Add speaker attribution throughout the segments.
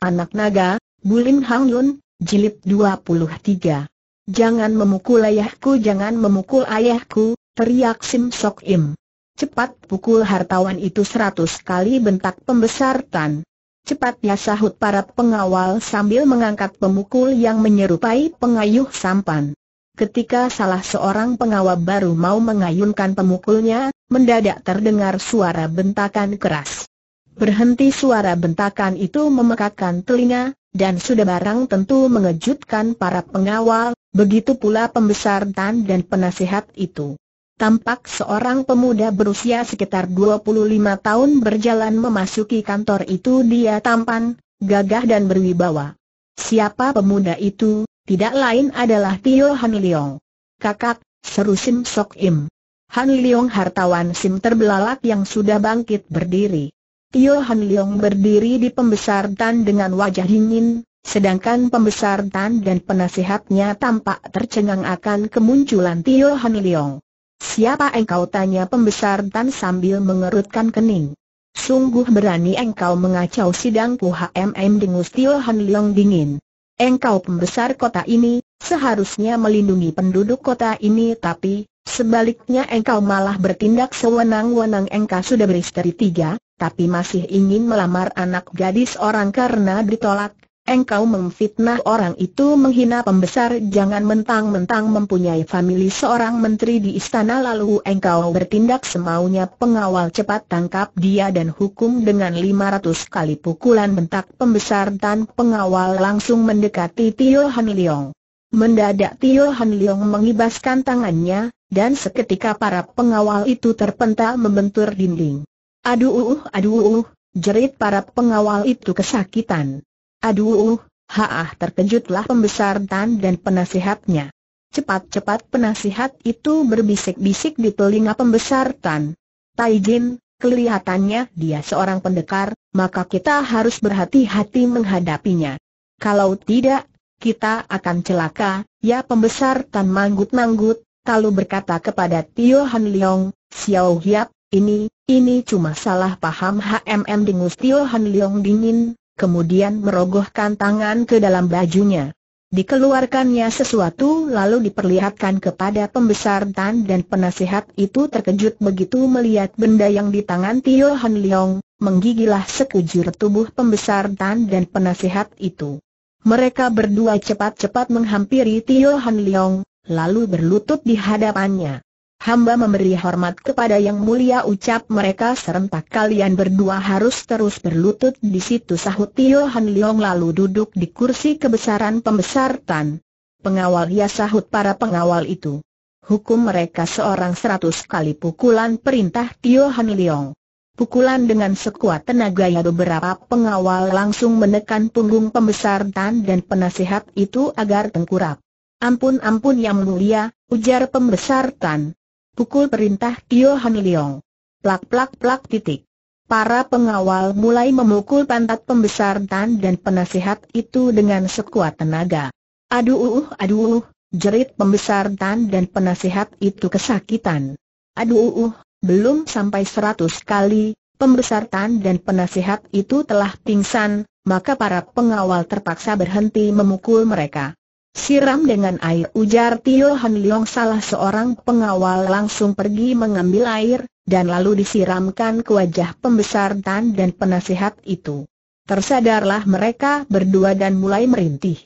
Speaker 1: Anak Naga, Bulim Hang Yun, Jilid 23. Jangan memukul ayahku jangan memukul ayahku, teriak Sim Sok Im. Cepat pukul hartawan itu seratus kali bentak pembesar Tan. Cepat ya sahut para pengawal sambil mengangkat pemukul yang menyerupai pengayuh sampan. Ketika salah seorang pengawal baru mau mengayunkan pemukulnya, mendadak terdengar suara bentakan keras. Berhenti suara bentakan itu memekakkan telinga, dan sudah barang tentu mengejutkan para pengawal, begitu pula pembesar Tan dan penasihat itu. Tampak seorang pemuda berusia sekitar 25 tahun berjalan memasuki kantor itu dia tampan, gagah dan berwibawa. Siapa pemuda itu, tidak lain adalah Tio Han Leong. Kakak, seru Sim Sok Im. Han Leong hartawan Sim terbelalak yang sudah bangkit berdiri. Tio Han Leong berdiri di pembesar Tan dengan wajah dingin, sedangkan pembesar Tan dan penasihatnya tampak tercengang akan kemunculan Tio Han Leong. Siapa engkau tanya pembesar Tan sambil mengerutkan kening. Sungguh berani engkau mengacau sidangku HMM dengus Tio Han Leong dingin. Engkau pembesar kota ini, seharusnya melindungi penduduk kota ini tapi, Sebaliknya engkau malah bertindak sewenang-wenang engkau sudah beristeri tiga, tapi masih ingin melamar anak gadis orang karena ditolak. Engkau memfitnah orang itu menghina pembesar jangan mentang-mentang mempunyai famili seorang menteri di istana lalu engkau bertindak semaunya pengawal cepat tangkap dia dan hukum dengan 500 kali pukulan bentak pembesar dan pengawal langsung mendekati Tio Han Leong. Mendadak Tio Han Leong mengibaskan tangannya, dan seketika para pengawal itu terpental membentur dinding. Aduh, uh, uh aduh, uh, uh, jerit para pengawal itu kesakitan. Aduh, uh, haah terkejutlah pembesar Tan dan penasihatnya. Cepat-cepat penasihat itu berbisik-bisik di telinga pembesar Tan. Tai Jin, kelihatannya dia seorang pendekar, maka kita harus berhati-hati menghadapinya. Kalau tidak, kita akan celaka, ya pembesar Tan manggut-manggut, Talu berkata kepada Tio Han Leong, Xiao Hiap, ini, ini cuma salah paham HMM dengus Tio Han Leong dingin, kemudian merogohkan tangan ke dalam bajunya. Dikeluarkannya sesuatu lalu diperlihatkan kepada pembesar Tan dan penasihat itu terkejut begitu melihat benda yang di tangan Tio Han Leong, menggigilah sekujur tubuh pembesar Tan dan penasihat itu. Mereka berdua cepat-cepat menghampiri Tio Han Leong, lalu berlutut di hadapannya. Hamba memberi hormat kepada yang mulia ucap mereka serentak kalian berdua harus terus berlutut di situ sahut Tio Han Leong lalu duduk di kursi kebesaran pembesar Tan. Pengawal ya sahut para pengawal itu. Hukum mereka seorang seratus kali pukulan perintah Tio Han Leong. Pukulan dengan sekuat tenaga ya beberapa pengawal langsung menekan punggung pembesar Tan dan penasihat itu agar tengkurap. Ampun ampun yang mulia, ujar pembesar Tan. Pukul perintah Tio Han Leong. Plak plak plak titik. Para pengawal mulai memukul pantat pembesar Tan dan penasihat itu dengan sekuat tenaga. Aduh, aduh, jerit pembesar Tan dan penasihat itu kesakitan. Aduh, belum sampai seratus kali, pembesar Tan dan penasihat itu telah pingsan, maka para pengawal terpaksa berhenti memukul mereka. Siram dengan air ujar Tio Han Leong salah seorang pengawal langsung pergi mengambil air, dan lalu disiramkan ke wajah pembesar Tan dan penasihat itu. Tersadarlah mereka berdua dan mulai merintih.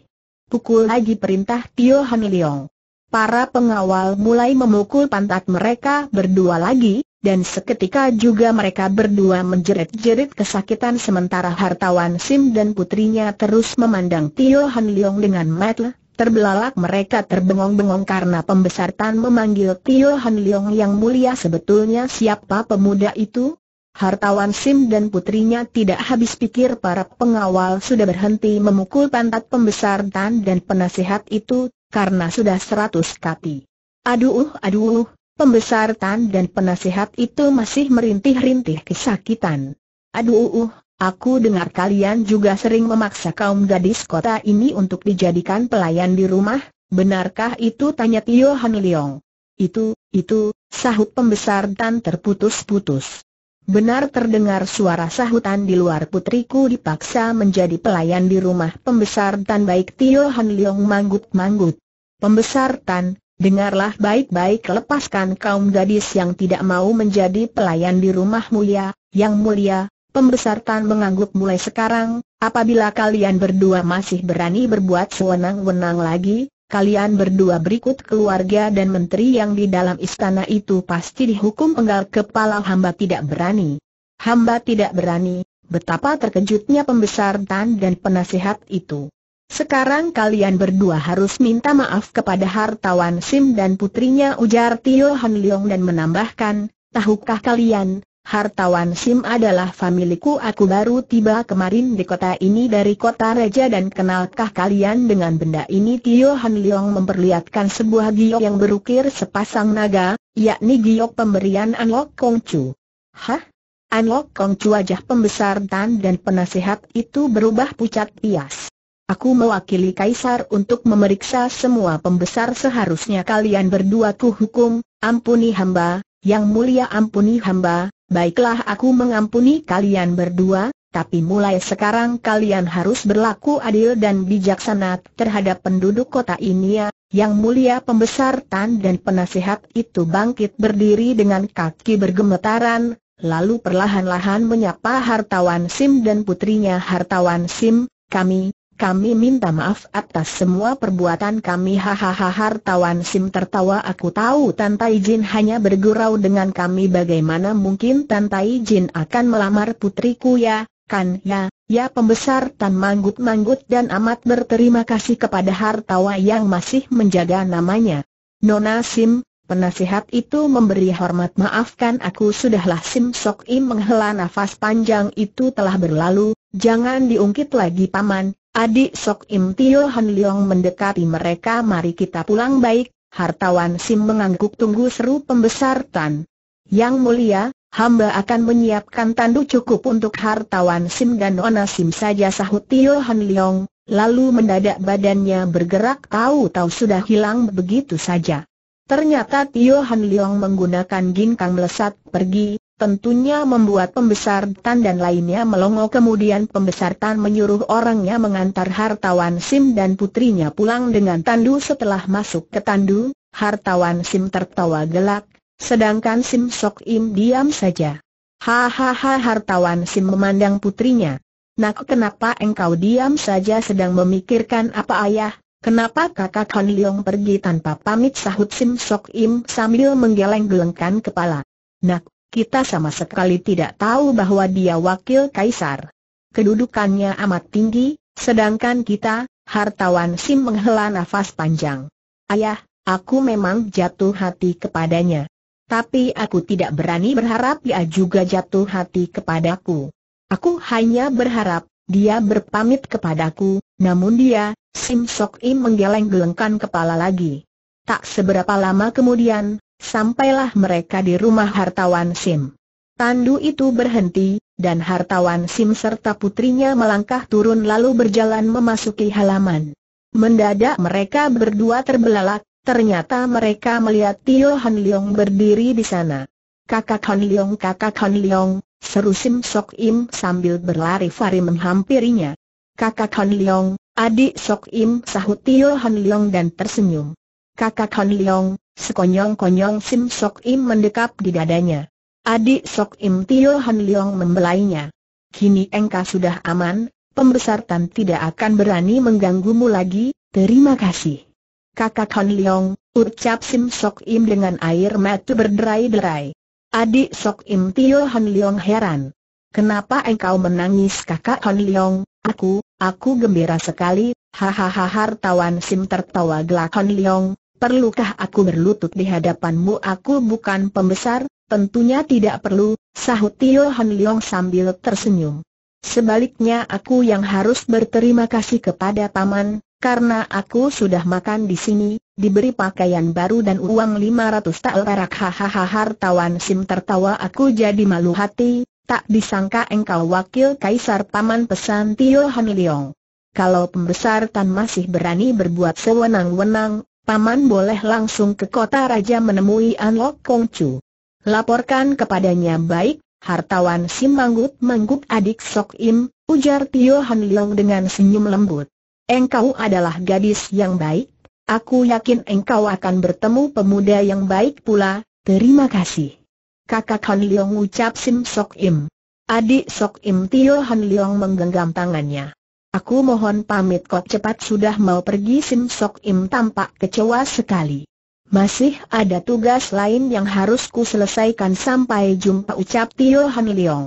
Speaker 1: Pukul lagi perintah Tio Han Leong para pengawal mulai memukul pantat mereka berdua lagi, dan seketika juga mereka berdua menjerit-jerit kesakitan sementara hartawan Sim dan putrinya terus memandang Tio Han Leong dengan mata terbelalak mereka terbengong-bengong karena pembesartan memanggil Tio Han Leong yang mulia sebetulnya siapa pemuda itu? Hartawan Sim dan putrinya tidak habis pikir para pengawal sudah berhenti memukul pantat pembesar Tan dan penasihat itu, karena sudah seratus kati. Aduh, aduh, pembesar Tan dan penasihat itu masih merintih-rintih kesakitan. Aduh, aku dengar kalian juga sering memaksa kaum gadis kota ini untuk dijadikan pelayan di rumah, benarkah itu tanya Tio Han Leong. Itu, itu, sahut pembesar Tan terputus-putus. Benar terdengar suara sahutan di luar putriku dipaksa menjadi pelayan di rumah pembesar Tan baik Tio Han Leong manggut-manggut. Pembesar Tan, dengarlah baik-baik lepaskan kaum gadis yang tidak mau menjadi pelayan di rumah mulia, yang mulia, Pembesar Tan mengangguk mulai sekarang, apabila kalian berdua masih berani berbuat sewenang-wenang lagi, kalian berdua berikut keluarga dan menteri yang di dalam istana itu pasti dihukum penggal kepala hamba tidak berani. Hamba tidak berani, betapa terkejutnya pembesar Tan dan penasihat itu. Sekarang kalian berdua harus minta maaf kepada hartawan Sim dan putrinya ujar Tio Han Leong dan menambahkan, tahukah kalian, hartawan Sim adalah familiku aku baru tiba kemarin di kota ini dari kota Raja dan kenalkah kalian dengan benda ini Tio Han Leong memperlihatkan sebuah giok yang berukir sepasang naga, yakni giok pemberian Anlok Chu. Hah? Anlok Chu wajah pembesar Tan dan penasehat itu berubah pucat pias. Aku mewakili Kaisar untuk memeriksa semua pembesar seharusnya kalian berdua ku hukum, ampuni hamba, yang mulia ampuni hamba, baiklah aku mengampuni kalian berdua, tapi mulai sekarang kalian harus berlaku adil dan bijaksana terhadap penduduk kota ini ya, yang mulia pembesar Tan dan penasehat itu bangkit berdiri dengan kaki bergemetaran, lalu perlahan-lahan menyapa hartawan Sim dan putrinya hartawan Sim, kami, kami minta maaf atas semua perbuatan kami hahaha hartawan Sim tertawa aku tahu Tante Ijin hanya bergurau dengan kami bagaimana mungkin Tante Ijin akan melamar putriku ya, kan ya, ya pembesar Tan manggut-manggut dan amat berterima kasih kepada hartawa yang masih menjaga namanya. Nona Sim, Penasihat itu memberi hormat maafkan aku sudahlah Sim Sok Im menghela nafas panjang itu telah berlalu, jangan diungkit lagi paman, Adik Sok Im Tio Han Leong mendekati mereka mari kita pulang baik, hartawan Sim mengangguk tunggu seru pembesar Tan. Yang mulia, hamba akan menyiapkan tandu cukup untuk hartawan Sim dan Ona Sim saja sahut Tio Han Leong, lalu mendadak badannya bergerak tahu-tahu sudah hilang begitu saja. Ternyata Tio Han Leong menggunakan ginkang melesat pergi, Tentunya membuat pembesar Tan dan lainnya melongo kemudian pembesar Tan menyuruh orangnya mengantar hartawan Sim dan putrinya pulang dengan Tandu setelah masuk ke Tandu, hartawan Sim tertawa gelak, sedangkan Sim Sok Im diam saja. Hahaha hartawan Sim memandang putrinya. Nak kenapa engkau diam saja sedang memikirkan apa ayah? Kenapa kakak Han Leong pergi tanpa pamit sahut Sim Sok Im sambil menggeleng-gelengkan kepala? Nak, kita sama sekali tidak tahu bahwa dia wakil kaisar. Kedudukannya amat tinggi, sedangkan kita, hartawan Sim menghela nafas panjang. Ayah, aku memang jatuh hati kepadanya. Tapi aku tidak berani berharap dia juga jatuh hati kepadaku. Aku hanya berharap, dia berpamit kepadaku, namun dia, Sim Sok Im menggeleng-gelengkan kepala lagi. Tak seberapa lama kemudian, Sampailah mereka di rumah hartawan Sim. Tandu itu berhenti, dan hartawan Sim serta putrinya melangkah turun lalu berjalan memasuki halaman. Mendadak mereka berdua terbelalak, ternyata mereka melihat Tio Han Leong berdiri di sana. Kakak Han Leong, kakak Han Leong, seru Sim Sok Im sambil berlari-fari menghampirinya. Kakak Han Leong, adik Sok Im sahut Tio Han Leong dan tersenyum kakak Han Leong, sekonyong-konyong Sim Sok Im mendekap di dadanya. Adik Sok Im Tio Han Leong membelainya. Kini engkau sudah aman, pembesar Tan tidak akan berani mengganggumu lagi, terima kasih. Kakak Han Leong, ucap Sim Sok Im dengan air mata berderai-derai. Adik Sok Im Tio Han Leong heran. Kenapa engkau menangis kakak Han Leong? Aku, aku gembira sekali, hahaha hartawan Sim tertawa gelak Han Leong, Perlukah aku berlutut di hadapanmu? Aku bukan pembesar, tentunya tidak perlu, sahut Tio Han Leong sambil tersenyum. Sebaliknya aku yang harus berterima kasih kepada Paman, karena aku sudah makan di sini, diberi pakaian baru dan uang 500 tak perak hahaha hartawan sim tertawa aku jadi malu hati, tak disangka engkau wakil kaisar paman pesan Tio Han Leong. Kalau pembesar Tan masih berani berbuat sewenang-wenang, Paman boleh langsung ke kota raja menemui Anlok Chu. Laporkan kepadanya baik, hartawan Sim manggut manggut adik Sok Im, ujar Tio Han Leong dengan senyum lembut. Engkau adalah gadis yang baik, aku yakin engkau akan bertemu pemuda yang baik pula, terima kasih. Kakak Han Leong ucap Sim Sok Im. Adik Sok Im Tio Han Leong menggenggam tangannya. Aku mohon pamit kok cepat sudah mau pergi Sim Sok Im tampak kecewa sekali. Masih ada tugas lain yang harus ku selesaikan sampai jumpa ucap Tio Han Leong.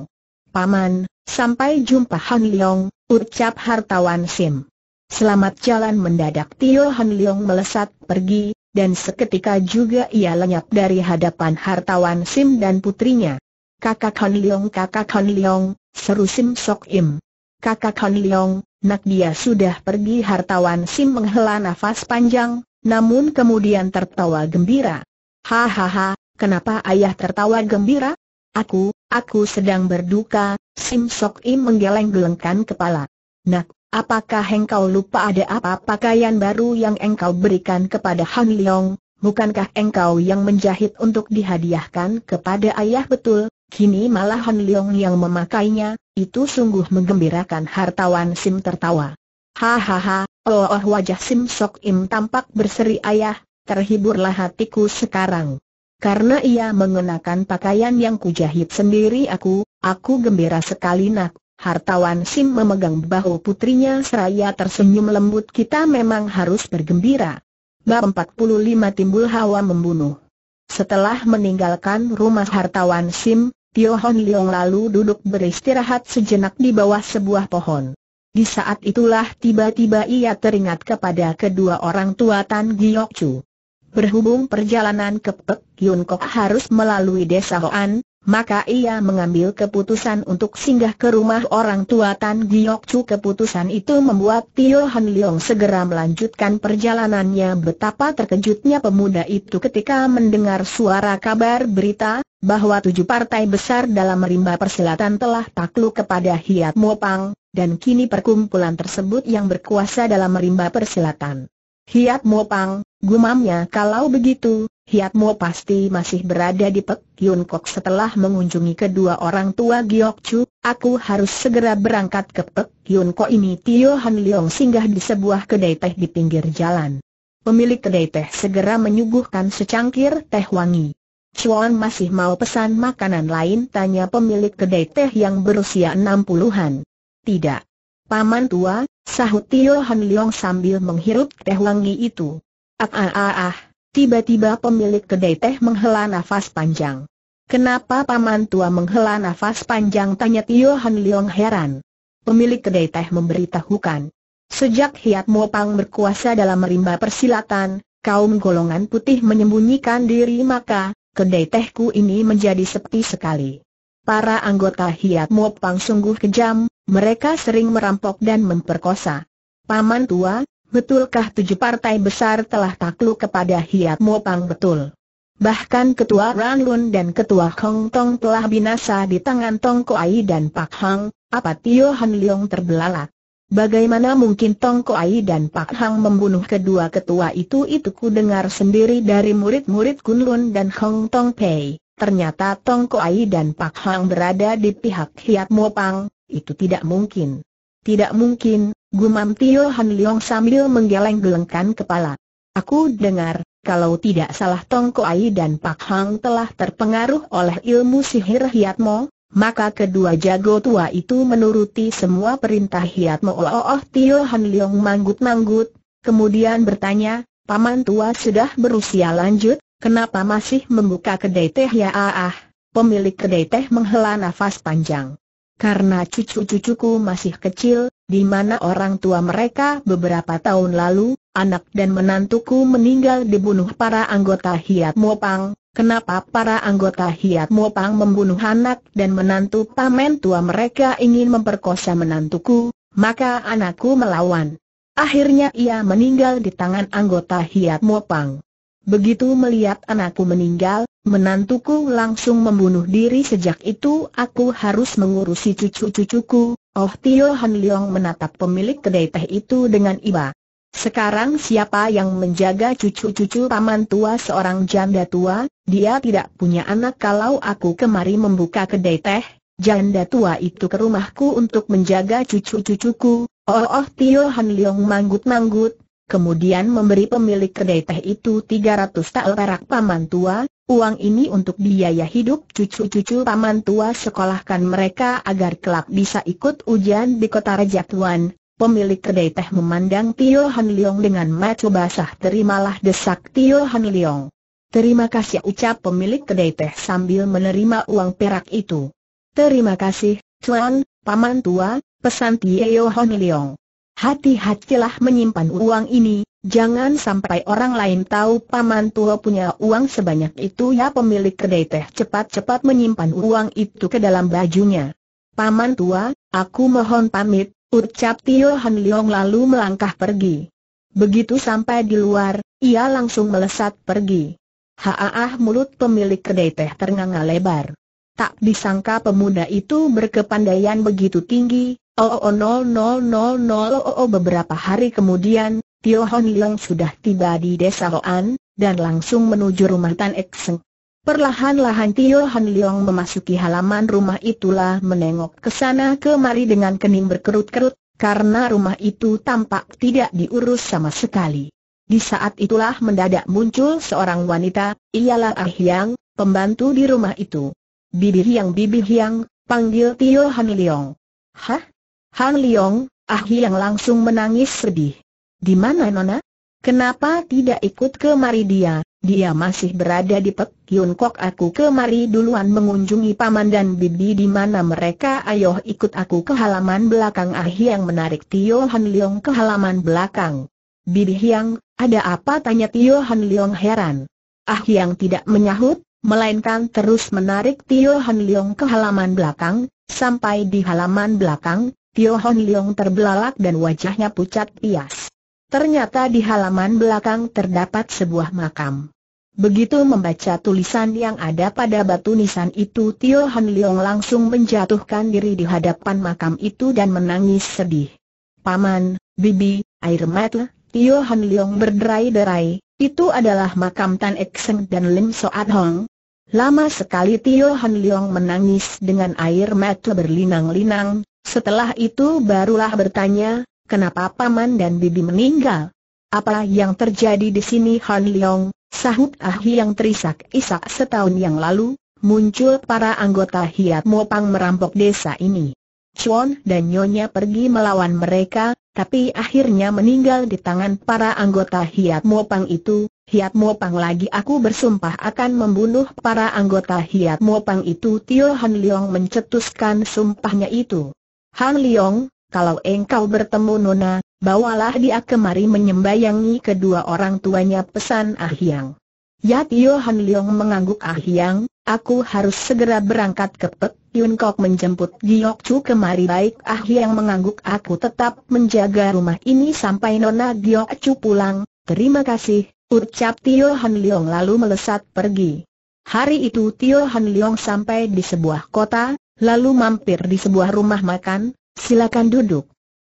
Speaker 1: Paman, sampai jumpa Han Leong, ucap hartawan Sim. Selamat jalan mendadak Tio Han Leong melesat pergi, dan seketika juga ia lenyap dari hadapan hartawan Sim dan putrinya. Kakak Han Leong kakak Han Leong, seru Sim Sok Im. Kakak Han Leong, Nak dia sudah pergi hartawan Sim menghela nafas panjang, namun kemudian tertawa gembira. Hahaha, kenapa ayah tertawa gembira? Aku, aku sedang berduka, Sim Sok Im menggeleng-gelengkan kepala. Nak, apakah engkau lupa ada apa pakaian baru yang engkau berikan kepada Han Leong? Bukankah engkau yang menjahit untuk dihadiahkan kepada ayah betul? Kini malah Han Leong yang memakainya, itu sungguh menggembirakan hartawan Sim tertawa. Hahaha, oh, oh wajah Sim Sok Im tampak berseri ayah, terhiburlah hatiku sekarang. Karena ia mengenakan pakaian yang kujahit sendiri aku, aku gembira sekali nak. Hartawan Sim memegang bahu putrinya seraya tersenyum lembut kita memang harus bergembira. Bab 45 timbul hawa membunuh. Setelah meninggalkan rumah hartawan Sim, Tio Hon Leong lalu duduk beristirahat sejenak di bawah sebuah pohon. Di saat itulah tiba-tiba ia teringat kepada kedua orang tua Tan Giok Chu. Berhubung perjalanan ke Pek Yun Kok harus melalui desa Hoan, maka ia mengambil keputusan untuk singgah ke rumah orang tua Tan Giok Chu. Keputusan itu membuat Tio Han Leong segera melanjutkan perjalanannya. Betapa terkejutnya pemuda itu ketika mendengar suara kabar berita, bahwa tujuh partai besar dalam rimba persilatan telah takluk kepada Hiat Mopang, dan kini perkumpulan tersebut yang berkuasa dalam rimba persilatan Hiat Mo Pang, gumamnya kalau begitu, Hiat Mo pasti masih berada di Pek Yun Kok setelah mengunjungi kedua orang tua Giok Chu, aku harus segera berangkat ke Pek Yun Kok ini Tio Han Leong singgah di sebuah kedai teh di pinggir jalan. Pemilik kedai teh segera menyuguhkan secangkir teh wangi. Chuan masih mau pesan makanan lain tanya pemilik kedai teh yang berusia 60-an. Tidak, Paman tua, sahut Tio Han Leong sambil menghirup teh wangi itu. Ah ah ah ah, tiba-tiba pemilik kedai teh menghela nafas panjang. Kenapa paman tua menghela nafas panjang tanya Tio Han Leong heran. Pemilik kedai teh memberitahukan. Sejak Hiat Mo Pang berkuasa dalam merimba persilatan, kaum golongan putih menyembunyikan diri maka, kedai tehku ini menjadi sepi sekali. Para anggota Hiat Mo Pang sungguh kejam, mereka sering merampok dan memperkosa. Paman tua, betulkah tujuh partai besar telah takluk kepada Hiat Mopang betul? Bahkan Ketua Lun dan Ketua Hong Tong telah binasa di tangan Tong Ko Ai dan Pak Hang, apa Tio Han Leong terbelalak? Bagaimana mungkin Tong Ko Ai dan Pak Hang membunuh kedua ketua itu itu ku dengar sendiri dari murid-murid Kun Lun dan Hong Tong Pei. Ternyata Tong Ko Ai dan Pak Hang berada di pihak Hiat Mopang, itu tidak mungkin. Tidak mungkin, gumam Tio Han Leong sambil menggeleng-gelengkan kepala. Aku dengar, kalau tidak salah Tong Ai dan Pak Hang telah terpengaruh oleh ilmu sihir Mo, maka kedua jago tua itu menuruti semua perintah Hiatmo. Mo. Oh, oh, oh Tio Han Leong manggut-manggut, kemudian bertanya, Paman tua sudah berusia lanjut, kenapa masih membuka kedai teh ya ah ah? Pemilik kedai teh menghela nafas panjang karena cucu-cucuku masih kecil, di mana orang tua mereka beberapa tahun lalu, anak dan menantuku meninggal dibunuh para anggota Hiat Mopang. Kenapa para anggota Hiat Mopang membunuh anak dan menantu paman tua mereka ingin memperkosa menantuku, maka anakku melawan. Akhirnya ia meninggal di tangan anggota Hiat Mopang. Begitu melihat anakku meninggal, Menantuku langsung membunuh diri sejak itu aku harus mengurusi cucu-cucuku, Oh Tio Han Leong menatap pemilik kedai teh itu dengan iba. Sekarang siapa yang menjaga cucu-cucu paman tua seorang janda tua, dia tidak punya anak kalau aku kemari membuka kedai teh, janda tua itu ke rumahku untuk menjaga cucu-cucuku, Oh Oh Tio Han Leong manggut-manggut, kemudian memberi pemilik kedai teh itu 300 tael perak paman tua, Uang ini untuk biaya hidup cucu-cucu paman tua sekolahkan mereka agar kelak bisa ikut ujian di kota Raja Tuan. Pemilik kedai teh memandang Tio Han Leong dengan mata basah terimalah desak Tio Han Leong. Terima kasih ucap pemilik kedai teh sambil menerima uang perak itu. Terima kasih, Tuan, Paman Tua, pesan Tio Han Leong. Hati-hatilah menyimpan uang ini, Jangan sampai orang lain tahu paman tua punya uang sebanyak itu ya pemilik kedai teh cepat-cepat menyimpan uang itu ke dalam bajunya. Paman tua, aku mohon pamit, ucap Tio Han Leong lalu melangkah pergi. Begitu sampai di luar, ia langsung melesat pergi. Haaah mulut pemilik kedai teh ternganga lebar. Tak disangka pemuda itu berkepandaian begitu tinggi, Oh, oh, oh, nol, nol, nol, nol, oh, oh, oh beberapa hari kemudian, Tio Hon Leong sudah tiba di desa Roan, dan langsung menuju rumah Tan Ek Seng. Perlahan-lahan Tio Hon Leong memasuki halaman rumah itulah menengok ke sana kemari dengan kening berkerut-kerut, karena rumah itu tampak tidak diurus sama sekali. Di saat itulah mendadak muncul seorang wanita, ialah Ah Yang, pembantu di rumah itu. Bibi Hiang, Bibi Hiang, panggil Tio Han Leong. Hah? Han Leong, Ah Yang langsung menangis sedih. Di mana Nona? Kenapa tidak ikut kemari dia? Dia masih berada di Pek Yun Kok aku kemari duluan mengunjungi paman dan bibi di mana mereka ayo ikut aku ke halaman belakang Ah yang menarik Tio Han Leong ke halaman belakang. Bibi Hiang, ada apa tanya Tio Han Leong heran. Ah yang tidak menyahut, melainkan terus menarik Tio Han Leong ke halaman belakang, sampai di halaman belakang, Tio Han Leong terbelalak dan wajahnya pucat pias. Ternyata di halaman belakang terdapat sebuah makam. Begitu membaca tulisan yang ada pada batu nisan itu Tio Han Leong langsung menjatuhkan diri di hadapan makam itu dan menangis sedih. Paman, Bibi, air mata, Tio Han Leong berderai-derai, itu adalah makam Tan Ek Seng dan Lim Soat Hong. Lama sekali Tio Han Leong menangis dengan air mata berlinang-linang, setelah itu barulah bertanya, kenapa paman dan bibi meninggal? Apa yang terjadi di sini Han Leong, sahut Ahi yang terisak-isak setahun yang lalu, muncul para anggota Hiat Mopang merampok desa ini. Chuan dan Nyonya pergi melawan mereka, tapi akhirnya meninggal di tangan para anggota Hiat Mopang itu, Hiat Mopang lagi aku bersumpah akan membunuh para anggota Hiat Mopang itu Tio Han Leong mencetuskan sumpahnya itu. Han Leong, kalau engkau bertemu Nona, bawalah dia kemari menyembayangi kedua orang tuanya pesan Ah Yang. Yat Yohan Leong mengangguk Ah Yang, aku harus segera berangkat ke Pek Yun Kok menjemput Giok Chu kemari baik Ah Yang mengangguk aku tetap menjaga rumah ini sampai Nona Giok Chu pulang, terima kasih, ucap Tio Han Leong lalu melesat pergi. Hari itu Tio Han Leong sampai di sebuah kota, lalu mampir di sebuah rumah makan, Silakan duduk.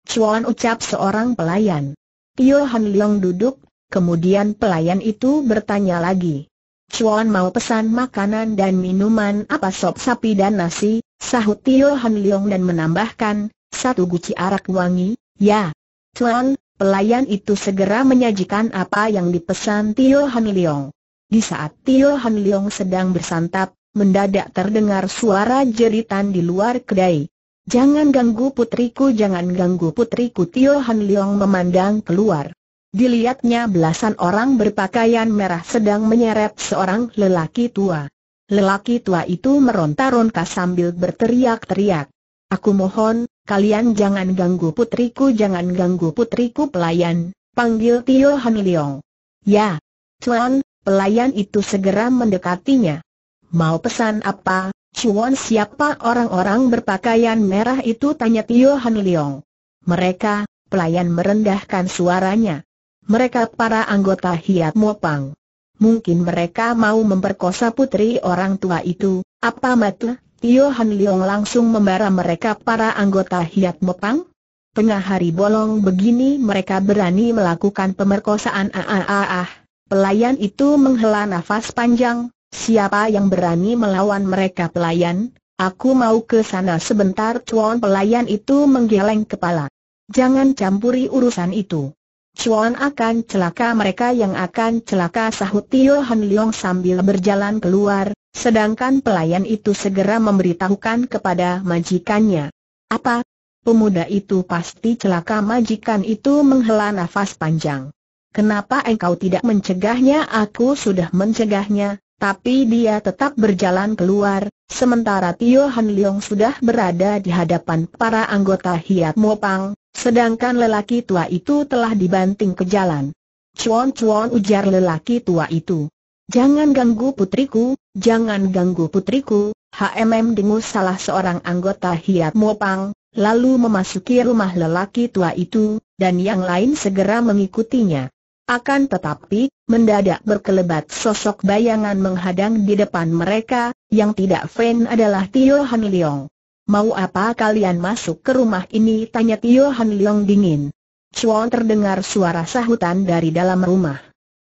Speaker 1: Chuan ucap seorang pelayan. Tio Han Leong duduk, kemudian pelayan itu bertanya lagi. Chuan mau pesan makanan dan minuman apa sop sapi dan nasi, sahut Tio Han Leong dan menambahkan, satu guci arak wangi, ya. Chuan, pelayan itu segera menyajikan apa yang dipesan Tio Han Leong. Di saat Tio Han Leong sedang bersantap, mendadak terdengar suara jeritan di luar kedai. Jangan ganggu putriku, jangan ganggu putriku. Tio Han Leong memandang keluar. Dilihatnya belasan orang berpakaian merah sedang menyeret seorang lelaki tua. Lelaki tua itu meronta-ronta sambil berteriak-teriak. Aku mohon, kalian jangan ganggu putriku, jangan ganggu putriku pelayan, panggil Tio Han Leong. Ya, Tuan, pelayan itu segera mendekatinya. Mau pesan apa, Cuan siapa orang-orang berpakaian merah itu tanya Tio Han Leong. Mereka, pelayan merendahkan suaranya. Mereka para anggota Hiat Mopang. Mungkin mereka mau memperkosa putri orang tua itu, apa matu? Tio Han Leong langsung membara mereka para anggota Hiat Mopang? Tengah hari bolong begini mereka berani melakukan pemerkosaan ah ah ah ah. Pelayan itu menghela nafas panjang, Siapa yang berani melawan mereka pelayan? Aku mau ke sana sebentar Cuan pelayan itu menggeleng kepala. Jangan campuri urusan itu. Cuan akan celaka mereka yang akan celaka sahut Tio Han Leong sambil berjalan keluar, sedangkan pelayan itu segera memberitahukan kepada majikannya. Apa? Pemuda itu pasti celaka majikan itu menghela nafas panjang. Kenapa engkau tidak mencegahnya? Aku sudah mencegahnya, tapi dia tetap berjalan keluar, sementara Tio Han Leong sudah berada di hadapan para anggota Hiat Mopang, sedangkan lelaki tua itu telah dibanting ke jalan. Cuan-cuan ujar lelaki tua itu. Jangan ganggu putriku, jangan ganggu putriku, HMM dengus salah seorang anggota Hiat Mopang, lalu memasuki rumah lelaki tua itu, dan yang lain segera mengikutinya. Akan tetapi, mendadak berkelebat sosok bayangan menghadang di depan mereka, yang tidak fain adalah Tio Han Leong. Mau apa kalian masuk ke rumah ini? Tanya Tio Han Leong dingin. Chuan terdengar suara sahutan dari dalam rumah.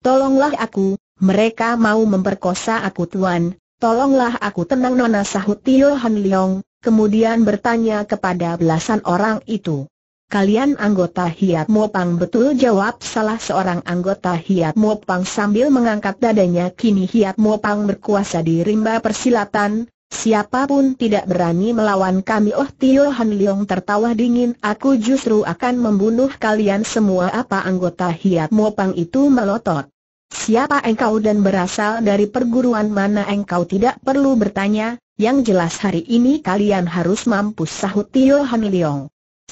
Speaker 1: Tolonglah aku, mereka mau memperkosa aku tuan, tolonglah aku tenang nona sahut Tio Han Leong, kemudian bertanya kepada belasan orang itu. Kalian anggota Hiat Mopang betul jawab salah seorang anggota Hiat Mopang sambil mengangkat dadanya kini Hiat Mopang berkuasa di rimba persilatan, siapapun tidak berani melawan kami Oh Tio Han Leong tertawa dingin aku justru akan membunuh kalian semua apa anggota Hiat Mopang itu melotot. Siapa engkau dan berasal dari perguruan mana engkau tidak perlu bertanya, yang jelas hari ini kalian harus mampus sahut Tio Han Leong.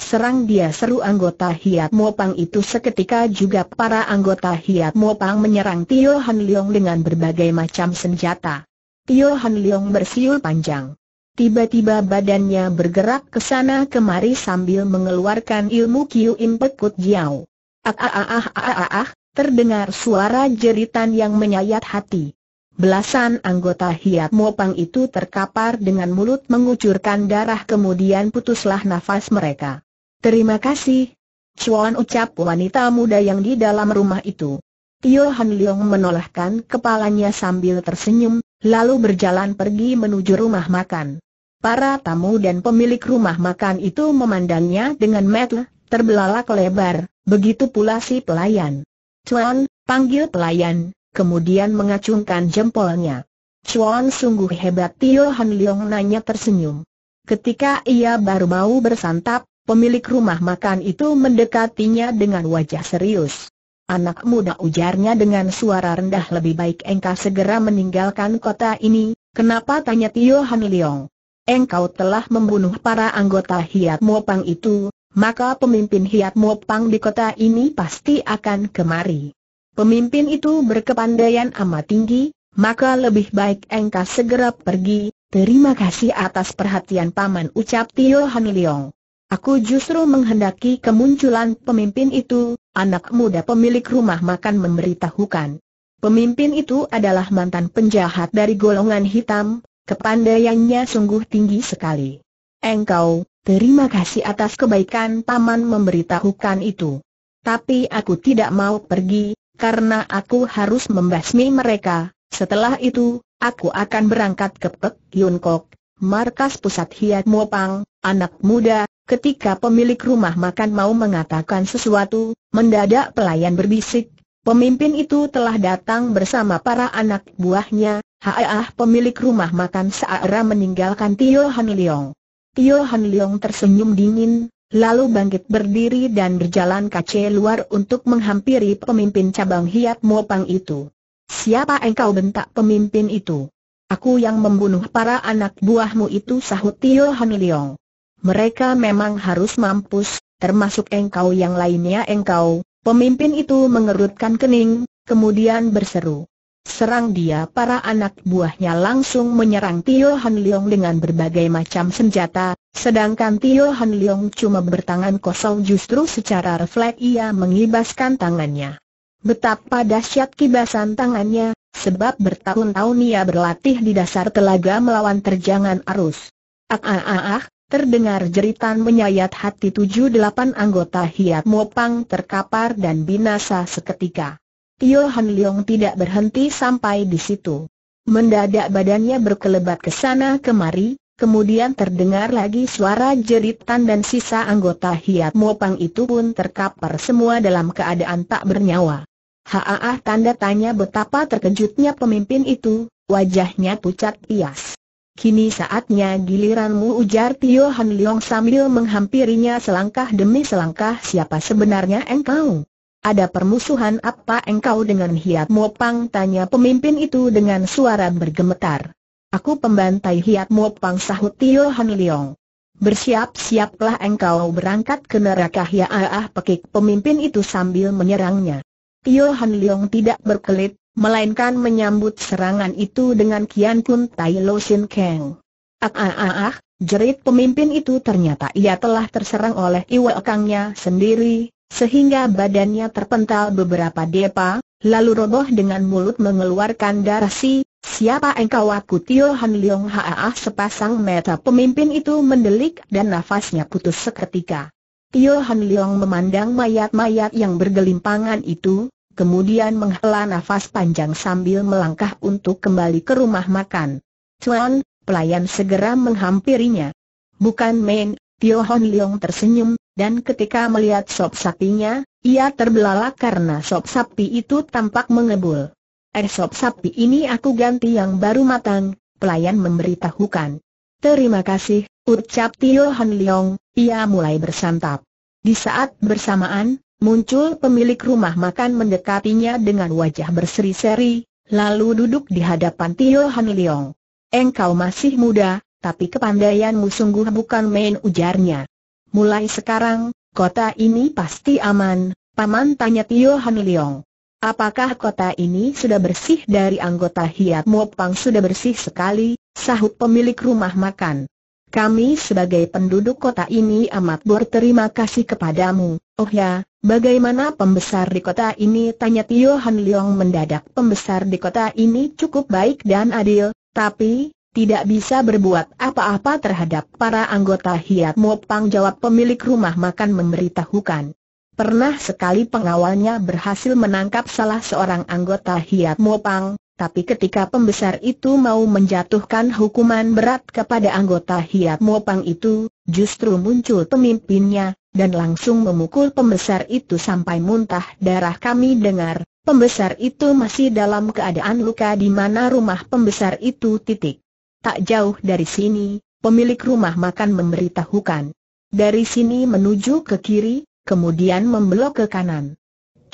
Speaker 1: Serang dia seru anggota Hiat Mopang itu seketika juga para anggota Hiat Mopang menyerang Tio Han Leong dengan berbagai macam senjata. Tio Han Leong bersiul panjang. Tiba-tiba badannya bergerak ke sana kemari sambil mengeluarkan ilmu Kiu Im Pekut Jiao. Ah ah ah ah ah ah ah, terdengar suara jeritan yang menyayat hati. Belasan anggota Hiat Mopang itu terkapar dengan mulut mengucurkan darah kemudian putuslah nafas mereka. Terima kasih. Chuan ucap wanita muda yang di dalam rumah itu. Tio Han Leong menolakkan kepalanya sambil tersenyum, lalu berjalan pergi menuju rumah makan. Para tamu dan pemilik rumah makan itu memandangnya dengan mata terbelalak lebar, begitu pula si pelayan. Chuan, panggil pelayan, kemudian mengacungkan jempolnya. Chuan sungguh hebat Tio Han Leong nanya tersenyum. Ketika ia baru mau bersantap, Pemilik rumah makan itu mendekatinya dengan wajah serius. Anak muda ujarnya dengan suara rendah lebih baik engkau segera meninggalkan kota ini, kenapa tanya Tio Han Leong. Engkau telah membunuh para anggota Hiat Mopang itu, maka pemimpin Hiat Mopang di kota ini pasti akan kemari. Pemimpin itu berkepandaian amat tinggi, maka lebih baik engkau segera pergi, terima kasih atas perhatian paman ucap Tio Han Leong. Aku justru menghendaki kemunculan pemimpin itu, anak muda pemilik rumah makan memberitahukan. Pemimpin itu adalah mantan penjahat dari golongan hitam, kepandaiannya sungguh tinggi sekali. Engkau, terima kasih atas kebaikan paman memberitahukan itu. Tapi aku tidak mau pergi, karena aku harus membasmi mereka. Setelah itu, aku akan berangkat ke Pek Yunkok, markas pusat Hiat Mopang, anak muda, Ketika pemilik rumah makan mau mengatakan sesuatu, mendadak pelayan berbisik, pemimpin itu telah datang bersama para anak buahnya, Haah pemilik rumah makan seara meninggalkan Tio Han Leong. Tio Han Leong tersenyum dingin, lalu bangkit berdiri dan berjalan kace luar untuk menghampiri pemimpin cabang Hiat Mopang itu. Siapa engkau bentak pemimpin itu? Aku yang membunuh para anak buahmu itu sahut Tio Han Leong mereka memang harus mampus, termasuk engkau yang lainnya engkau. Pemimpin itu mengerutkan kening, kemudian berseru. Serang dia para anak buahnya langsung menyerang Tio Han Leong dengan berbagai macam senjata, sedangkan Tio Han Leong cuma bertangan kosong justru secara refleks ia mengibaskan tangannya. Betapa dahsyat kibasan tangannya, sebab bertahun-tahun ia berlatih di dasar telaga melawan terjangan arus. Ah ah ah ah, Terdengar jeritan menyayat hati tujuh delapan anggota Hiat Mopang terkapar dan binasa seketika. Tio Han Leong tidak berhenti sampai di situ. Mendadak badannya berkelebat ke sana kemari, kemudian terdengar lagi suara jeritan dan sisa anggota Hiat Mopang itu pun terkapar semua dalam keadaan tak bernyawa. Haah tanda tanya betapa terkejutnya pemimpin itu, wajahnya pucat pias. Kini saatnya giliranmu ujar Tio Han Leong sambil menghampirinya selangkah demi selangkah siapa sebenarnya engkau? Ada permusuhan apa engkau dengan Hiat Mopang? Tanya pemimpin itu dengan suara bergemetar. Aku pembantai Hiat Mopang sahut Tio Han Leong. Bersiap-siaplah engkau berangkat ke neraka ya, ah, ah pekik pemimpin itu sambil menyerangnya. Tio Han Leong tidak berkelit, melainkan menyambut serangan itu dengan Kian pun Tai Lo Sin Kang. Ah ah ah ah, jerit pemimpin itu ternyata ia telah terserang oleh Iwa Kangnya sendiri, sehingga badannya terpental beberapa depa, lalu roboh dengan mulut mengeluarkan darah si, siapa engkau aku Tio Han Leong ah sepasang mata pemimpin itu mendelik dan nafasnya putus seketika. Tio Han Leong memandang mayat-mayat yang bergelimpangan itu, kemudian menghela nafas panjang sambil melangkah untuk kembali ke rumah makan. Cuan, pelayan segera menghampirinya. Bukan main, Tio Hon Leong tersenyum, dan ketika melihat sop sapinya, ia terbelalak karena sop sapi itu tampak mengebul. Eh sop sapi ini aku ganti yang baru matang, pelayan memberitahukan. Terima kasih, ucap Tio Hon Leong, ia mulai bersantap. Di saat bersamaan, Muncul pemilik rumah makan mendekatinya dengan wajah berseri-seri, lalu duduk di hadapan Tio Han Leong. Engkau masih muda, tapi kepandaianmu sungguh bukan main ujarnya. Mulai sekarang, kota ini pasti aman, Paman tanya Tio Han Leong. Apakah kota ini sudah bersih dari anggota Hiat Mopang sudah bersih sekali, sahut pemilik rumah makan. Kami sebagai penduduk kota ini amat berterima kasih kepadamu. Oh ya, bagaimana pembesar di kota ini? Tanya Tio Han Leong mendadak. Pembesar di kota ini cukup baik dan adil, tapi tidak bisa berbuat apa-apa terhadap para anggota Hiat Mopang jawab pemilik rumah makan memberitahukan. Pernah sekali pengawalnya berhasil menangkap salah seorang anggota Hiat Mopang, tapi ketika pembesar itu mau menjatuhkan hukuman berat kepada anggota Hiat Mopang itu, justru muncul pemimpinnya, dan langsung memukul pembesar itu sampai muntah darah kami dengar, pembesar itu masih dalam keadaan luka di mana rumah pembesar itu titik. Tak jauh dari sini, pemilik rumah makan memberitahukan. Dari sini menuju ke kiri, kemudian membelok ke kanan.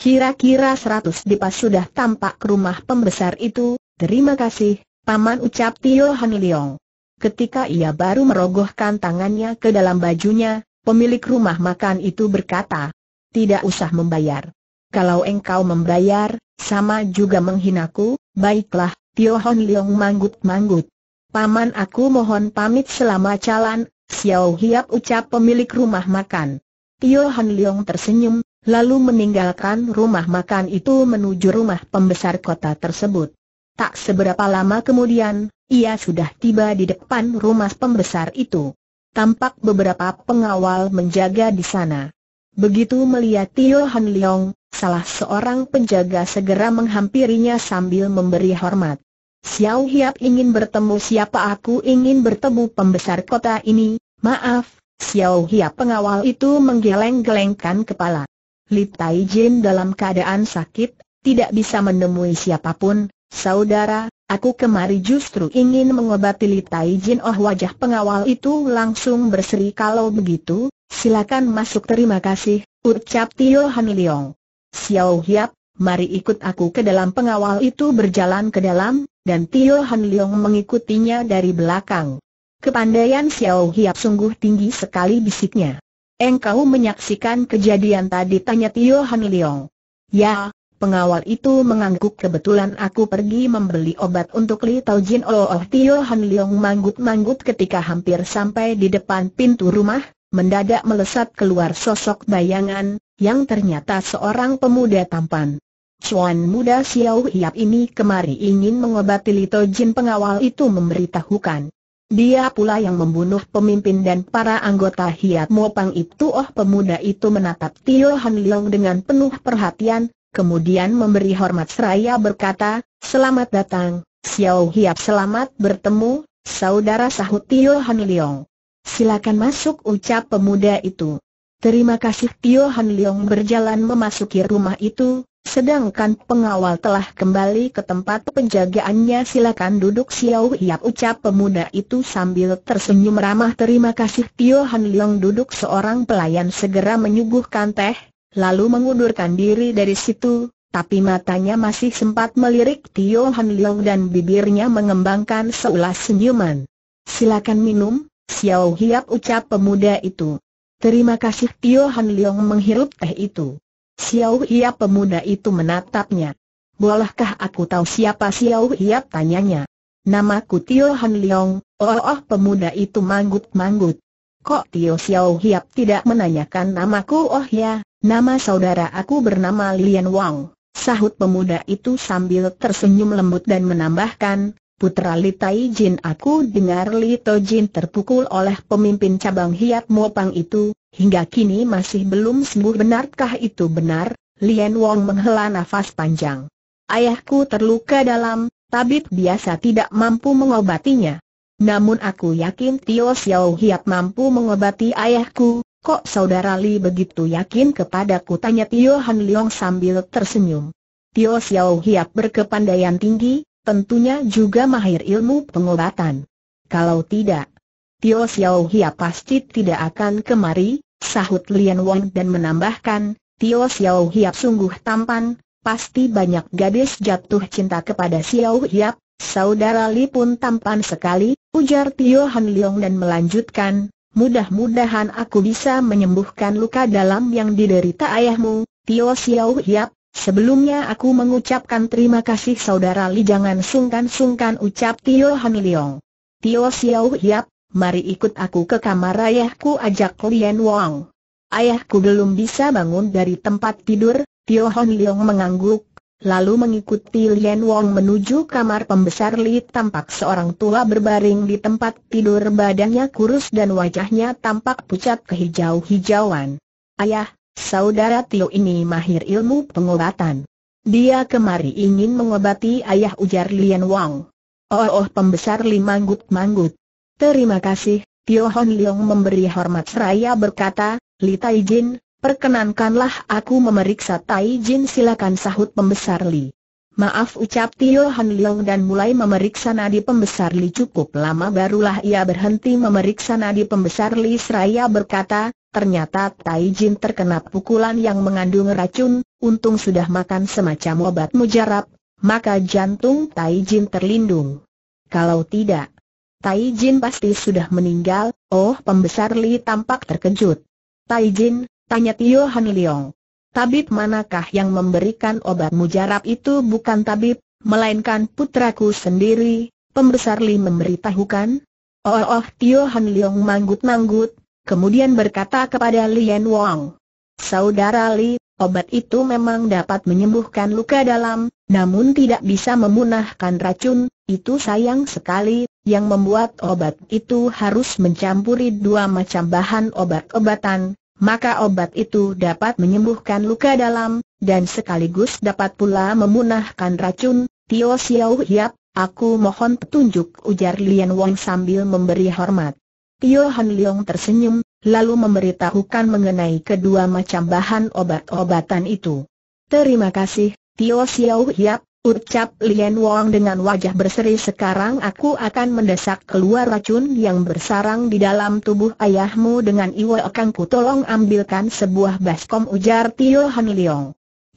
Speaker 1: Kira-kira seratus dipas sudah tampak ke rumah pembesar itu, terima kasih, Paman ucap Tio Leong. Ketika ia baru merogohkan tangannya ke dalam bajunya, pemilik rumah makan itu berkata, tidak usah membayar. Kalau engkau membayar, sama juga menghinaku, baiklah, Tio Leong manggut-manggut. Paman aku mohon pamit selama jalan, Xiao Hiap ucap pemilik rumah makan. Tio Han Leong tersenyum, lalu meninggalkan rumah makan itu menuju rumah pembesar kota tersebut. Tak seberapa lama kemudian, ia sudah tiba di depan rumah pembesar itu. Tampak beberapa pengawal menjaga di sana. Begitu melihat Tio Han Leong, salah seorang penjaga segera menghampirinya sambil memberi hormat. Xiao Hiap ingin bertemu siapa aku ingin bertemu pembesar kota ini, maaf, Xiao Hiap pengawal itu menggeleng-gelengkan kepala. Lip Tai Jin dalam keadaan sakit, tidak bisa menemui siapapun, saudara, aku kemari justru ingin mengobati Lip Tai Jin Oh wajah pengawal itu langsung berseri kalau begitu, silakan masuk terima kasih, ucap Tio Han Leong. Xiao Hiap, mari ikut aku ke dalam pengawal itu berjalan ke dalam, dan Tio Han Leong mengikutinya dari belakang. Kepandaian Xiao Hiap sungguh tinggi sekali bisiknya. Engkau menyaksikan kejadian tadi tanya Tio Han Leong. Ya, pengawal itu mengangguk kebetulan aku pergi membeli obat untuk Li Tao Jin Oh, oh Tio Han Leong manggut-manggut ketika hampir sampai di depan pintu rumah, mendadak melesat keluar sosok bayangan, yang ternyata seorang pemuda tampan. Cuan muda Xiao Hiap ini kemari ingin mengobati Li Tau Jin pengawal itu memberitahukan. Dia pula yang membunuh pemimpin dan para anggota Hiat Mopang itu oh pemuda itu menatap Tio Han Leong dengan penuh perhatian, kemudian memberi hormat seraya berkata, Selamat datang, Xiao Hiat selamat bertemu, saudara sahut Tio Han Leong. Silakan masuk ucap pemuda itu. Terima kasih Tio Han Leong berjalan memasuki rumah itu, Sedangkan pengawal telah kembali ke tempat penjagaannya silakan duduk Xiao Hiap ucap pemuda itu sambil tersenyum ramah terima kasih Tio Han Leong duduk seorang pelayan segera menyuguhkan teh, lalu mengundurkan diri dari situ, tapi matanya masih sempat melirik Tio Han Leong dan bibirnya mengembangkan seulas senyuman. Silakan minum, Xiao Hiap ucap pemuda itu. Terima kasih Tio Han Leong menghirup teh itu. Xiao Hia pemuda itu menatapnya. Bolehkah aku tahu siapa Xiao Hia tanyanya? Namaku Tio Han Leong, oh, oh pemuda itu manggut-manggut. Kok Tio Xiao Hia tidak menanyakan namaku oh ya, nama saudara aku bernama Lian Wang. Sahut pemuda itu sambil tersenyum lembut dan menambahkan, Putra Li Tai Jin aku dengar Li To Jin terpukul oleh pemimpin cabang Hiap Pang itu, hingga kini masih belum sembuh benarkah itu benar? Lian Wong menghela nafas panjang. Ayahku terluka dalam, tabib biasa tidak mampu mengobatinya. Namun aku yakin Tio Xiao Hiap mampu mengobati ayahku, kok saudara Li begitu yakin kepadaku tanya Tio Han Leong sambil tersenyum. Tio Xiao Hiap berkepandaian tinggi, tentunya juga mahir ilmu pengobatan. Kalau tidak, Tio Xiao Hia pasti tidak akan kemari, sahut Lian Wang dan menambahkan, Tio Xiao Hia sungguh tampan, pasti banyak gadis jatuh cinta kepada Xiao Hia. saudara Li pun tampan sekali, ujar Tio Han Leong dan melanjutkan, mudah-mudahan aku bisa menyembuhkan luka dalam yang diderita ayahmu, Tio Xiao Hia. sebelumnya aku mengucapkan terima kasih saudara Li jangan sungkan-sungkan ucap Tio Han Leong. Tio Xiao Hiap, mari ikut aku ke kamar ayahku ajak Lian Wang. Ayahku belum bisa bangun dari tempat tidur, Tio Hon Leong mengangguk, lalu mengikuti Lian Wang menuju kamar pembesar Li tampak seorang tua berbaring di tempat tidur badannya kurus dan wajahnya tampak pucat kehijau-hijauan. Ayah, saudara Tio ini mahir ilmu pengobatan. Dia kemari ingin mengobati ayah ujar Lian Wang. Oh oh pembesar Li manggut-manggut. Terima kasih, Tio Hon Leong memberi hormat seraya berkata, Li Tai Jin, perkenankanlah aku memeriksa Tai Jin silakan sahut pembesar Li. Maaf ucap Tio Hon Leong dan mulai memeriksa nadi pembesar Li cukup lama barulah ia berhenti memeriksa nadi pembesar Li seraya berkata, Ternyata Tai Jin terkena pukulan yang mengandung racun, untung sudah makan semacam obat mujarab, maka jantung Tai Jin terlindung. Kalau tidak, Tai Jin pasti sudah meninggal, oh pembesar Li tampak terkejut. Tai Jin, tanya Tio Han Leong. Tabib manakah yang memberikan obat mujarab itu bukan tabib, melainkan putraku sendiri, pembesar Li memberitahukan? Oh, oh, Tio Han Leong manggut-manggut, kemudian berkata kepada Lian Wong. Saudara Li, obat itu memang dapat menyembuhkan luka dalam, namun tidak bisa memunahkan racun, itu sayang sekali, yang membuat obat itu harus mencampuri dua macam bahan obat-obatan, maka obat itu dapat menyembuhkan luka dalam, dan sekaligus dapat pula memunahkan racun, Tio Xiao Hiap, aku mohon petunjuk ujar Lian Wang sambil memberi hormat. Tio Han Leong tersenyum, lalu memberitahukan mengenai kedua macam bahan obat-obatan itu. Terima kasih, Tio Xiao Hiap, Ucap Lien Wong dengan wajah berseri sekarang aku akan mendesak keluar racun yang bersarang di dalam tubuh ayahmu dengan Iwo ku tolong ambilkan sebuah baskom ujar Tio Han Leong.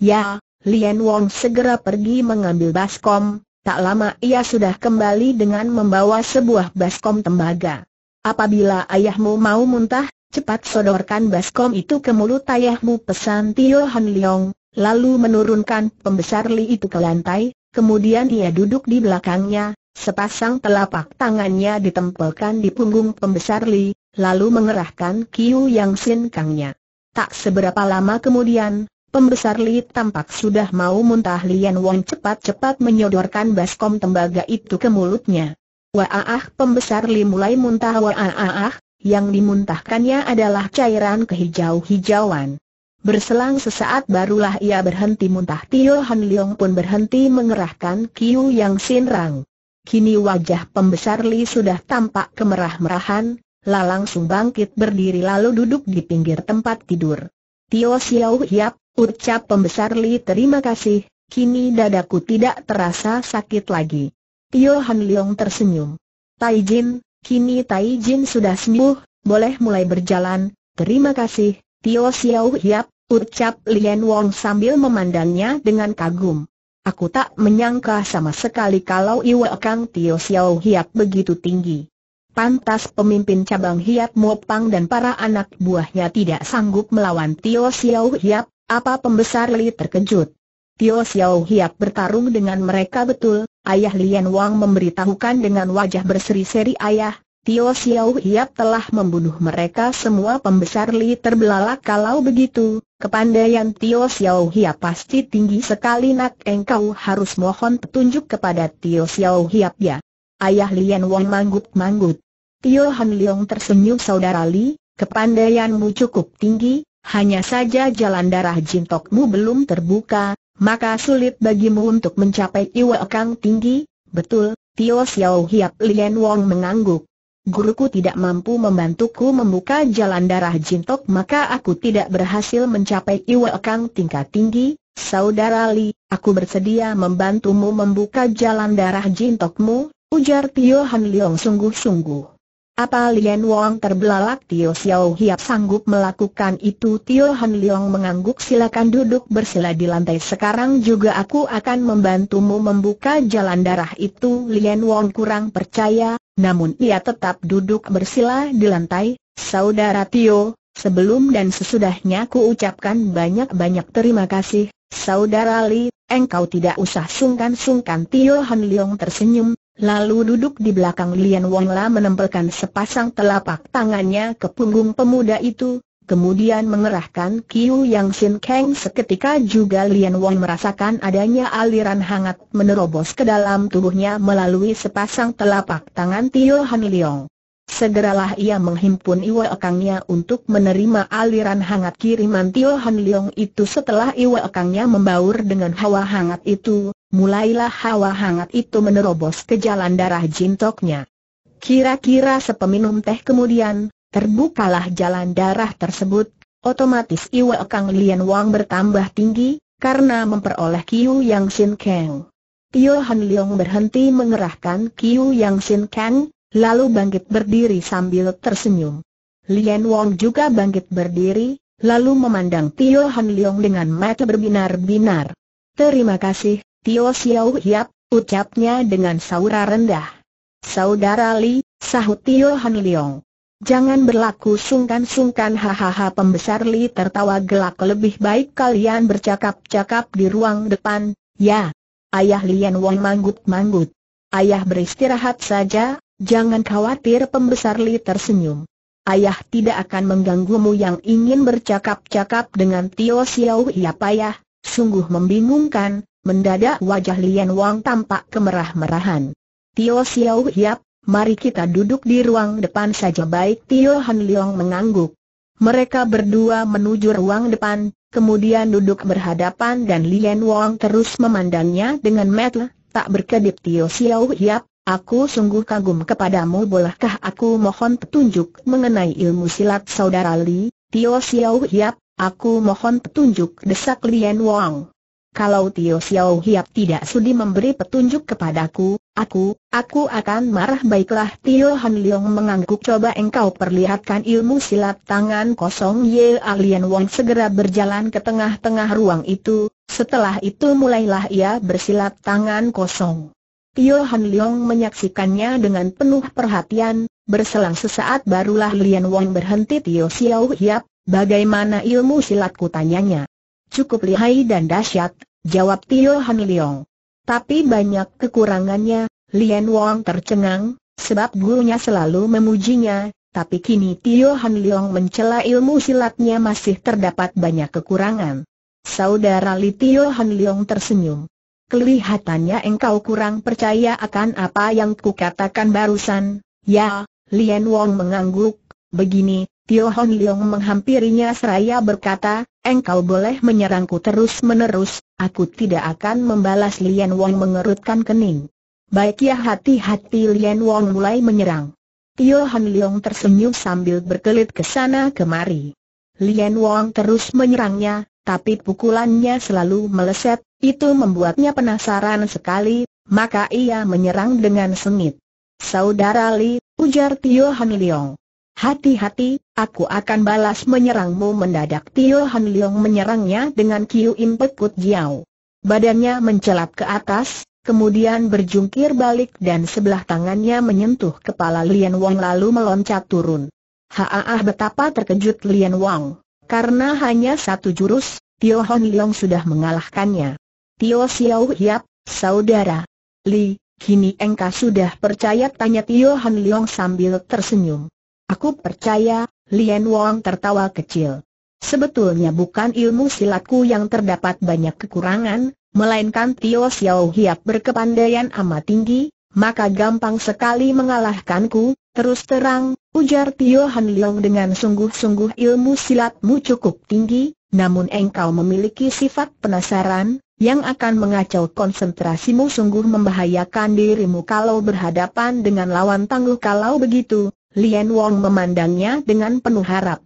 Speaker 1: Ya, Lien Wong segera pergi mengambil baskom, tak lama ia sudah kembali dengan membawa sebuah baskom tembaga. Apabila ayahmu mau muntah, cepat sodorkan baskom itu ke mulut ayahmu pesan Tio Han Leong, lalu menurunkan pembesar Li itu ke lantai, kemudian ia duduk di belakangnya, sepasang telapak tangannya ditempelkan di punggung pembesar Li, lalu mengerahkan Kiu Yang Sin Kangnya. Tak seberapa lama kemudian, pembesar Li tampak sudah mau muntah Lian Wong cepat-cepat menyodorkan baskom tembaga itu ke mulutnya. Waaah pembesar Li mulai muntah waaah, yang dimuntahkannya adalah cairan kehijau-hijauan. Berselang sesaat barulah ia berhenti muntah Tio Han Leong pun berhenti mengerahkan Kiu Yang Sin Rang. Kini wajah pembesar Li sudah tampak kemerah-merahan, La langsung bangkit berdiri lalu duduk di pinggir tempat tidur. Tio Xiao Hiap, ucap pembesar Li terima kasih, kini dadaku tidak terasa sakit lagi. Tio Han Leong tersenyum. Tai Jin, kini Tai Jin sudah sembuh, boleh mulai berjalan, terima kasih, Tio Xiao Hiap, Ucap Lian Wong sambil memandangnya dengan kagum. Aku tak menyangka sama sekali kalau Iwa Kang Tio Xiao Hiap begitu tinggi. Pantas pemimpin cabang Hiap Mopang dan para anak buahnya tidak sanggup melawan Tio Xiao Hiap, apa pembesar Li terkejut. Tio Xiao Hiap bertarung dengan mereka betul, ayah Lian Wang memberitahukan dengan wajah berseri-seri ayah, Tio Xiao Hiap telah membunuh mereka semua pembesar Li terbelalak kalau begitu, kepandaian Tio Xiao Hiap pasti tinggi sekali nak engkau harus mohon petunjuk kepada Tio Xiao Hiap ya. Ayah Lian Wong manggut-manggut. Tio Han Leong tersenyum saudara Li, kepandaianmu cukup tinggi, hanya saja jalan darah jintokmu belum terbuka, maka sulit bagimu untuk mencapai iwa kang tinggi, betul, Tio Xiao Hiap Lian Wong mengangguk guruku tidak mampu membantuku membuka jalan darah jintok maka aku tidak berhasil mencapai kang tingkat tinggi, saudara Li, aku bersedia membantumu membuka jalan darah jintokmu, ujar Tio Han Leong sungguh-sungguh. Apa Lian Wang terbelalak Tio Xiao Hiap sanggup melakukan itu Tio Han Leong mengangguk silakan duduk bersila di lantai sekarang juga aku akan membantumu membuka jalan darah itu Lian Wang kurang percaya, namun ia tetap duduk bersila di lantai, saudara Tio, sebelum dan sesudahnya ku ucapkan banyak-banyak terima kasih, saudara Li, engkau tidak usah sungkan-sungkan Tio Han Leong tersenyum, Lalu duduk di belakang Lian Wongla menempelkan sepasang telapak tangannya ke punggung pemuda itu, kemudian mengerahkan Kiu Yang Sin Kang seketika juga Lian Wong merasakan adanya aliran hangat menerobos ke dalam tubuhnya melalui sepasang telapak tangan Tio Han Leong. Segeralah ia menghimpun iwa ekangnya untuk menerima aliran hangat kiriman Tio Han Leong itu setelah iwa ekangnya membaur dengan hawa hangat itu, mulailah hawa hangat itu menerobos ke jalan darah jintoknya. Kira-kira sepeminum teh kemudian, terbukalah jalan darah tersebut, otomatis Iwa Kang Lian Wang bertambah tinggi, karena memperoleh Kiu Yang Sin Kang. Tio Han Leong berhenti mengerahkan Kiu Yang Sin Kang, lalu bangkit berdiri sambil tersenyum. Lian Wang juga bangkit berdiri, lalu memandang Tio Han Leong dengan mata berbinar-binar. Terima kasih, Tio Xiao Hiap, ucapnya dengan saura rendah. Saudara Li, sahut Tio Han Leong. Jangan berlaku sungkan-sungkan hahaha pembesar Li tertawa gelak lebih baik kalian bercakap-cakap di ruang depan, ya. Ayah Lian Wong manggut-manggut. Ayah beristirahat saja, jangan khawatir pembesar Li tersenyum. Ayah tidak akan mengganggumu yang ingin bercakap-cakap dengan Tio Xiao Hiap ayah, sungguh membingungkan, Mendadak wajah Lian Wang tampak kemerah-merahan. Tio Xiao Hiap, mari kita duduk di ruang depan saja baik Tio Han Leong mengangguk. Mereka berdua menuju ruang depan, kemudian duduk berhadapan dan Lian Wang terus memandangnya dengan metel, tak berkedip Tio Xiao Hiap, aku sungguh kagum kepadamu bolehkah aku mohon petunjuk mengenai ilmu silat saudara Li, Tio Xiao Hiap, aku mohon petunjuk desak Lian Wang. Kalau Tio Xiao Hiap tidak sudi memberi petunjuk kepadaku, aku, aku akan marah baiklah Tio Han Leong mengangguk coba engkau perlihatkan ilmu silat tangan kosong Ye Alien Wong segera berjalan ke tengah-tengah ruang itu, setelah itu mulailah ia bersilat tangan kosong. Tio Han Leong menyaksikannya dengan penuh perhatian, berselang sesaat barulah Lian Wong berhenti Tio Xiao Hiap, bagaimana ilmu silatku tanyanya cukup lihai dan dahsyat, jawab Tio Hamiliong. Tapi banyak kekurangannya, Lian Wong tercengang, sebab gurunya selalu memujinya, tapi kini Tio Han Leong mencela ilmu silatnya masih terdapat banyak kekurangan. Saudara Li Tio Han Leong tersenyum. Kelihatannya engkau kurang percaya akan apa yang kukatakan barusan, ya, Lian Wong mengangguk, begini, Tio Hon Leong menghampirinya seraya berkata, engkau boleh menyerangku terus-menerus, aku tidak akan membalas Lian Wong mengerutkan kening. Baik ya hati-hati Lian Wong mulai menyerang. Tio Hon Leong tersenyum sambil berkelit ke sana kemari. Lian Wong terus menyerangnya, tapi pukulannya selalu meleset, itu membuatnya penasaran sekali, maka ia menyerang dengan sengit. Saudara Li, ujar Tio Hon Leong. Hati-hati, aku akan balas menyerangmu mendadak Tio Han Leong menyerangnya dengan Kiu Im Pekut Jiao. Badannya mencelap ke atas, kemudian berjungkir balik dan sebelah tangannya menyentuh kepala Lian Wang lalu meloncat turun. Haah betapa terkejut Lian Wang, karena hanya satu jurus, Tio Han Leong sudah mengalahkannya. Tio Xiao Hiap, saudara. Li, kini engkau sudah percaya tanya Tio Han Leong sambil tersenyum. Aku percaya, Lian Wong tertawa kecil. Sebetulnya bukan ilmu silatku yang terdapat banyak kekurangan, melainkan Tio Xiao Hiap berkepandaian amat tinggi, maka gampang sekali mengalahkanku, terus terang, ujar Tio Han Leong dengan sungguh-sungguh ilmu silatmu cukup tinggi, namun engkau memiliki sifat penasaran, yang akan mengacau konsentrasimu sungguh membahayakan dirimu kalau berhadapan dengan lawan tangguh kalau begitu, Lian Wong memandangnya dengan penuh harap.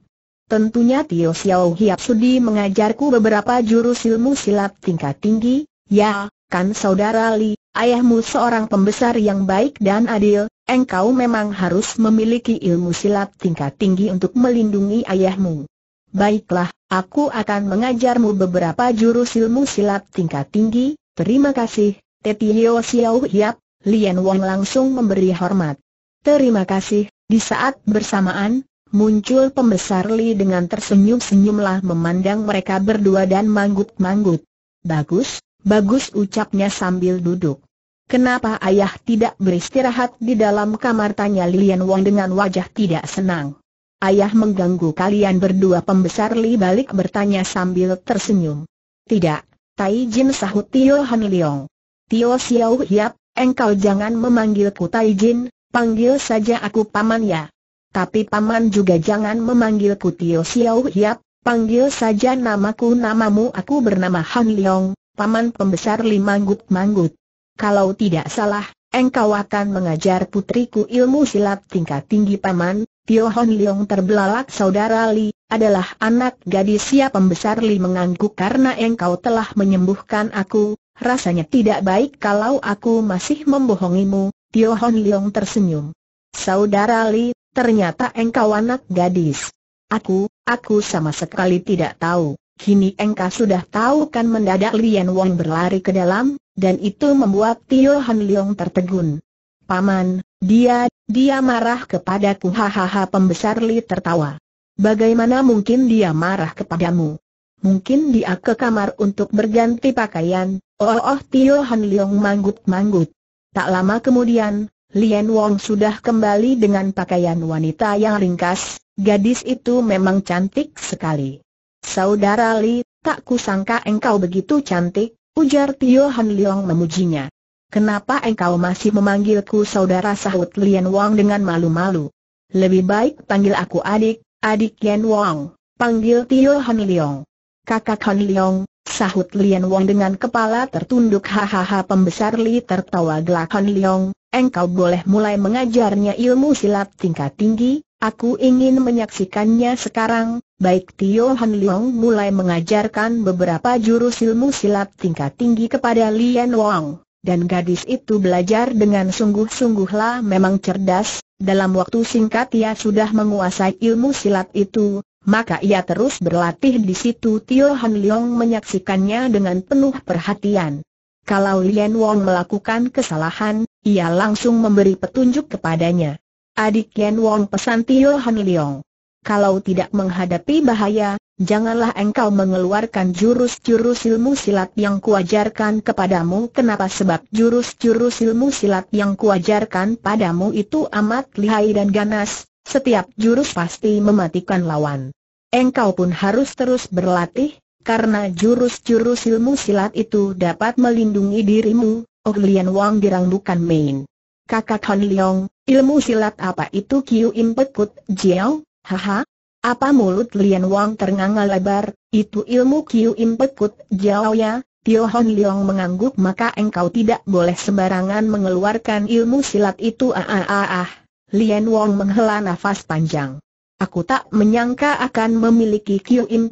Speaker 1: Tentunya Tio Xiao Hiap Sudi mengajarku beberapa jurus ilmu silat tingkat tinggi, ya, kan saudara Li, ayahmu seorang pembesar yang baik dan adil, engkau memang harus memiliki ilmu silat tingkat tinggi untuk melindungi ayahmu. Baiklah, aku akan mengajarmu beberapa jurus ilmu silat tingkat tinggi, terima kasih, Tio Xiao Hiap, Lian Wong langsung memberi hormat. Terima kasih, di saat bersamaan, muncul pembesar Li dengan tersenyum-senyumlah memandang mereka berdua dan manggut-manggut. Bagus, bagus ucapnya sambil duduk. Kenapa ayah tidak beristirahat di dalam kamar tanya Lian Wong dengan wajah tidak senang. Ayah mengganggu kalian berdua pembesar Li balik bertanya sambil tersenyum. Tidak, Tai Jin sahut Tio Han Leong. Tio Xiao Hiap, engkau jangan memanggilku Tai Jin, Panggil saja aku Paman ya. Tapi Paman juga jangan memanggilku Tio Xiao Hiap, panggil saja namaku namamu aku bernama Han Leong, Paman Pembesar Limanggut-Manggut. Kalau tidak salah, engkau akan mengajar putriku ilmu silat tingkat tinggi Paman, Tio Han Leong terbelalak saudara Li, adalah anak gadis siap ya pembesar Li mengangguk karena engkau telah menyembuhkan aku, rasanya tidak baik kalau aku masih membohongimu, Tio Hon Leong tersenyum. Saudara Li, ternyata engkau anak gadis. Aku, aku sama sekali tidak tahu. Kini engkau sudah tahu kan mendadak Lian Wong berlari ke dalam, dan itu membuat Tio Hon Leong tertegun. Paman, dia, dia marah kepadaku hahaha pembesar Li tertawa. Bagaimana mungkin dia marah kepadamu? Mungkin dia ke kamar untuk berganti pakaian, oh oh Tio oh, Han Leong manggut-manggut. Tak lama kemudian, Lien Wong sudah kembali dengan pakaian wanita yang ringkas, gadis itu memang cantik sekali. Saudara Li, tak kusangka engkau begitu cantik, ujar Tio Han Leong memujinya. Kenapa engkau masih memanggilku saudara sahut Lien Wong dengan malu-malu? Lebih baik panggil aku adik, adik Lien Wong, panggil Tio Han Leong kakak Han Leong, sahut Lian Wong dengan kepala tertunduk hahaha pembesar Li tertawa gelak Han Leong, engkau boleh mulai mengajarnya ilmu silat tingkat tinggi, aku ingin menyaksikannya sekarang, baik Tio Han Leong mulai mengajarkan beberapa jurus ilmu silat tingkat tinggi kepada Lian Wong. Dan gadis itu belajar dengan sungguh-sungguhlah memang cerdas, dalam waktu singkat ia sudah menguasai ilmu silat itu, maka ia terus berlatih di situ Tio Han Leong menyaksikannya dengan penuh perhatian. Kalau Lian Wong melakukan kesalahan, ia langsung memberi petunjuk kepadanya. Adik Lian Wong pesan Tio Han Leong. Kalau tidak menghadapi bahaya, janganlah engkau mengeluarkan jurus-jurus ilmu silat yang kuajarkan kepadamu. Kenapa? Sebab jurus-jurus ilmu silat yang kuajarkan padamu itu amat lihai dan ganas, setiap jurus pasti mematikan lawan engkau pun harus terus berlatih, karena jurus-jurus ilmu silat itu dapat melindungi dirimu, Oh Lian Wang girang bukan main. Kakak Han Leong, ilmu silat apa itu Kiu Pekut Jiao, haha? Apa mulut Lian Wang ternganga lebar, itu ilmu Kiu Pekut Jiao ya? Tio Hon Leong mengangguk maka engkau tidak boleh sembarangan mengeluarkan ilmu silat itu ah ah ah ah. Lian Wang menghela nafas panjang. Aku tak menyangka akan memiliki Kiu Im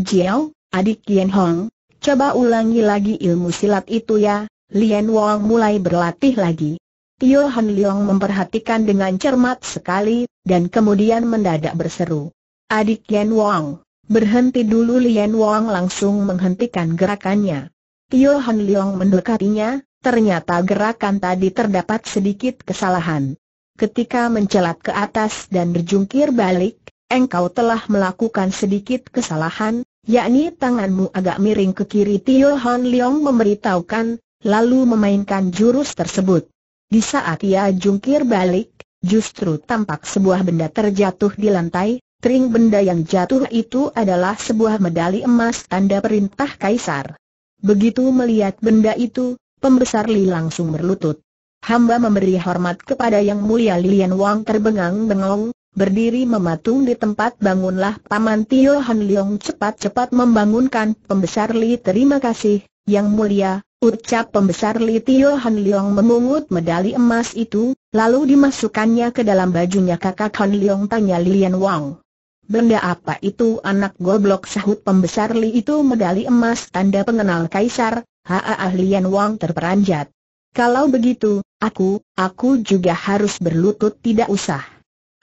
Speaker 1: Jiao, adik Kian Hong. Coba ulangi lagi ilmu silat itu ya, Lian Wong mulai berlatih lagi. Tio Han Leong memperhatikan dengan cermat sekali, dan kemudian mendadak berseru. Adik Lian Wong, berhenti dulu Lian Wong langsung menghentikan gerakannya. Tio Han Leong mendekatinya, ternyata gerakan tadi terdapat sedikit kesalahan ketika mencelat ke atas dan berjungkir balik, engkau telah melakukan sedikit kesalahan, yakni tanganmu agak miring ke kiri Tio Hon Leong memberitahukan, lalu memainkan jurus tersebut. Di saat ia jungkir balik, justru tampak sebuah benda terjatuh di lantai, Tering benda yang jatuh itu adalah sebuah medali emas tanda perintah kaisar. Begitu melihat benda itu, pembesar Li langsung berlutut. Hamba memberi hormat kepada Yang Mulia Lilian Wang terbengang-bengong, berdiri mematung di tempat bangunlah Paman Tio Han Leong cepat-cepat membangunkan pembesar Li terima kasih, Yang Mulia, ucap pembesar Li Tio Han Leong memungut medali emas itu, lalu dimasukkannya ke dalam bajunya kakak Han Leong tanya Lilian Wang. Benda apa itu anak goblok sahut pembesar Li itu medali emas tanda pengenal kaisar, haa Lian Wang terperanjat. Kalau begitu, aku, aku juga harus berlutut tidak usah.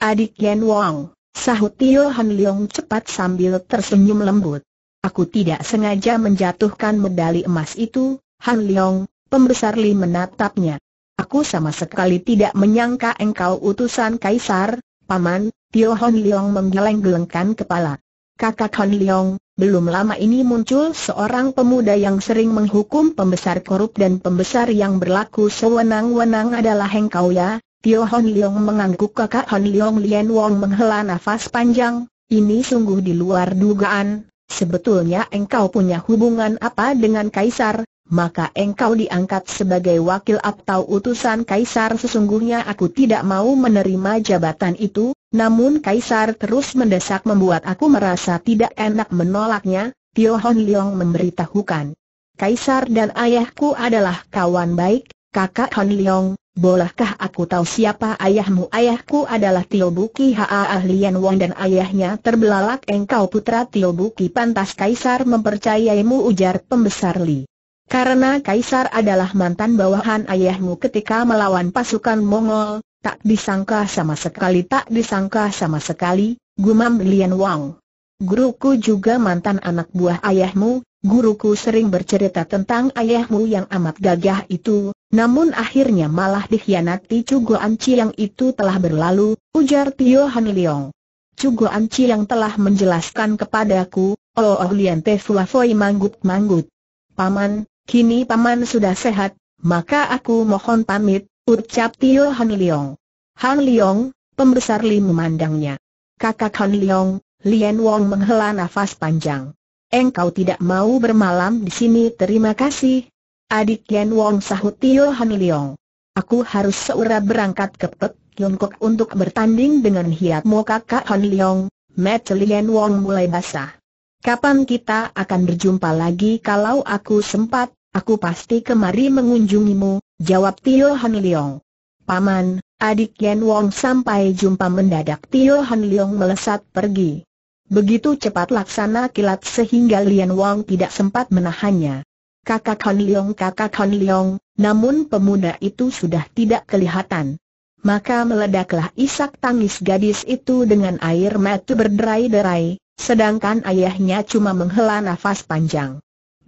Speaker 1: Adik Yan Wong, sahut Tio Han Leong cepat sambil tersenyum lembut. Aku tidak sengaja menjatuhkan medali emas itu, Han Leong, pembesar Li menatapnya. Aku sama sekali tidak menyangka engkau utusan kaisar, paman, Tio Han Leong menggeleng-gelengkan kepala. Kakak Han Leong, belum lama ini muncul seorang pemuda yang sering menghukum pembesar korup dan pembesar yang berlaku sewenang-wenang adalah Heng Ya. Tio Hon Leong mengangguk kakak Hon Leong Lien Wong menghela nafas panjang. Ini sungguh di luar dugaan. Sebetulnya engkau punya hubungan apa dengan kaisar? Maka engkau diangkat sebagai wakil atau utusan kaisar sesungguhnya aku tidak mau menerima jabatan itu, namun Kaisar terus mendesak membuat aku merasa tidak enak menolaknya, Tio Hon Leong memberitahukan. Kaisar dan ayahku adalah kawan baik, kakak Hon Leong, bolehkah aku tahu siapa ayahmu? Ayahku adalah Tio Buki Haa Ahlian Wang dan ayahnya terbelalak engkau putra Tio Buki pantas Kaisar mempercayaimu ujar pembesar Li. Karena Kaisar adalah mantan bawahan ayahmu ketika melawan pasukan Mongol, Tak disangka sama sekali tak disangka sama sekali, gumam Lian Wang. Guruku juga mantan anak buah ayahmu, guruku sering bercerita tentang ayahmu yang amat gagah itu, namun akhirnya malah dikhianati Cugo Anci yang itu telah berlalu, ujar Tio Han Leong. Cugo Anci yang telah menjelaskan kepadaku, oh, oh Lian Te Foy manggut-manggut. Paman, kini paman sudah sehat, maka aku mohon pamit, Ucap Tio Han Leong. Han Leong, pembesar Li memandangnya. Kakak Han Leong, Lien Wong menghela nafas panjang. Engkau tidak mau bermalam di sini terima kasih. Adik Lien Wong sahut Tio Han Leong. Aku harus seura berangkat ke Pek Yongkok untuk bertanding dengan Hiat. Mo kakak Han Leong. Mat Lien Wong mulai basah. Kapan kita akan berjumpa lagi kalau aku sempat? Aku pasti kemari mengunjungimu, jawab Tio Han Leong. Paman, adik Yan Wong sampai jumpa mendadak Tio Han Leong melesat pergi. Begitu cepat laksana kilat sehingga Lian Wong tidak sempat menahannya. Kakak Han Leong kakak Han Leong, namun pemuda itu sudah tidak kelihatan. Maka meledaklah isak tangis gadis itu dengan air mata berderai-derai, sedangkan ayahnya cuma menghela nafas panjang.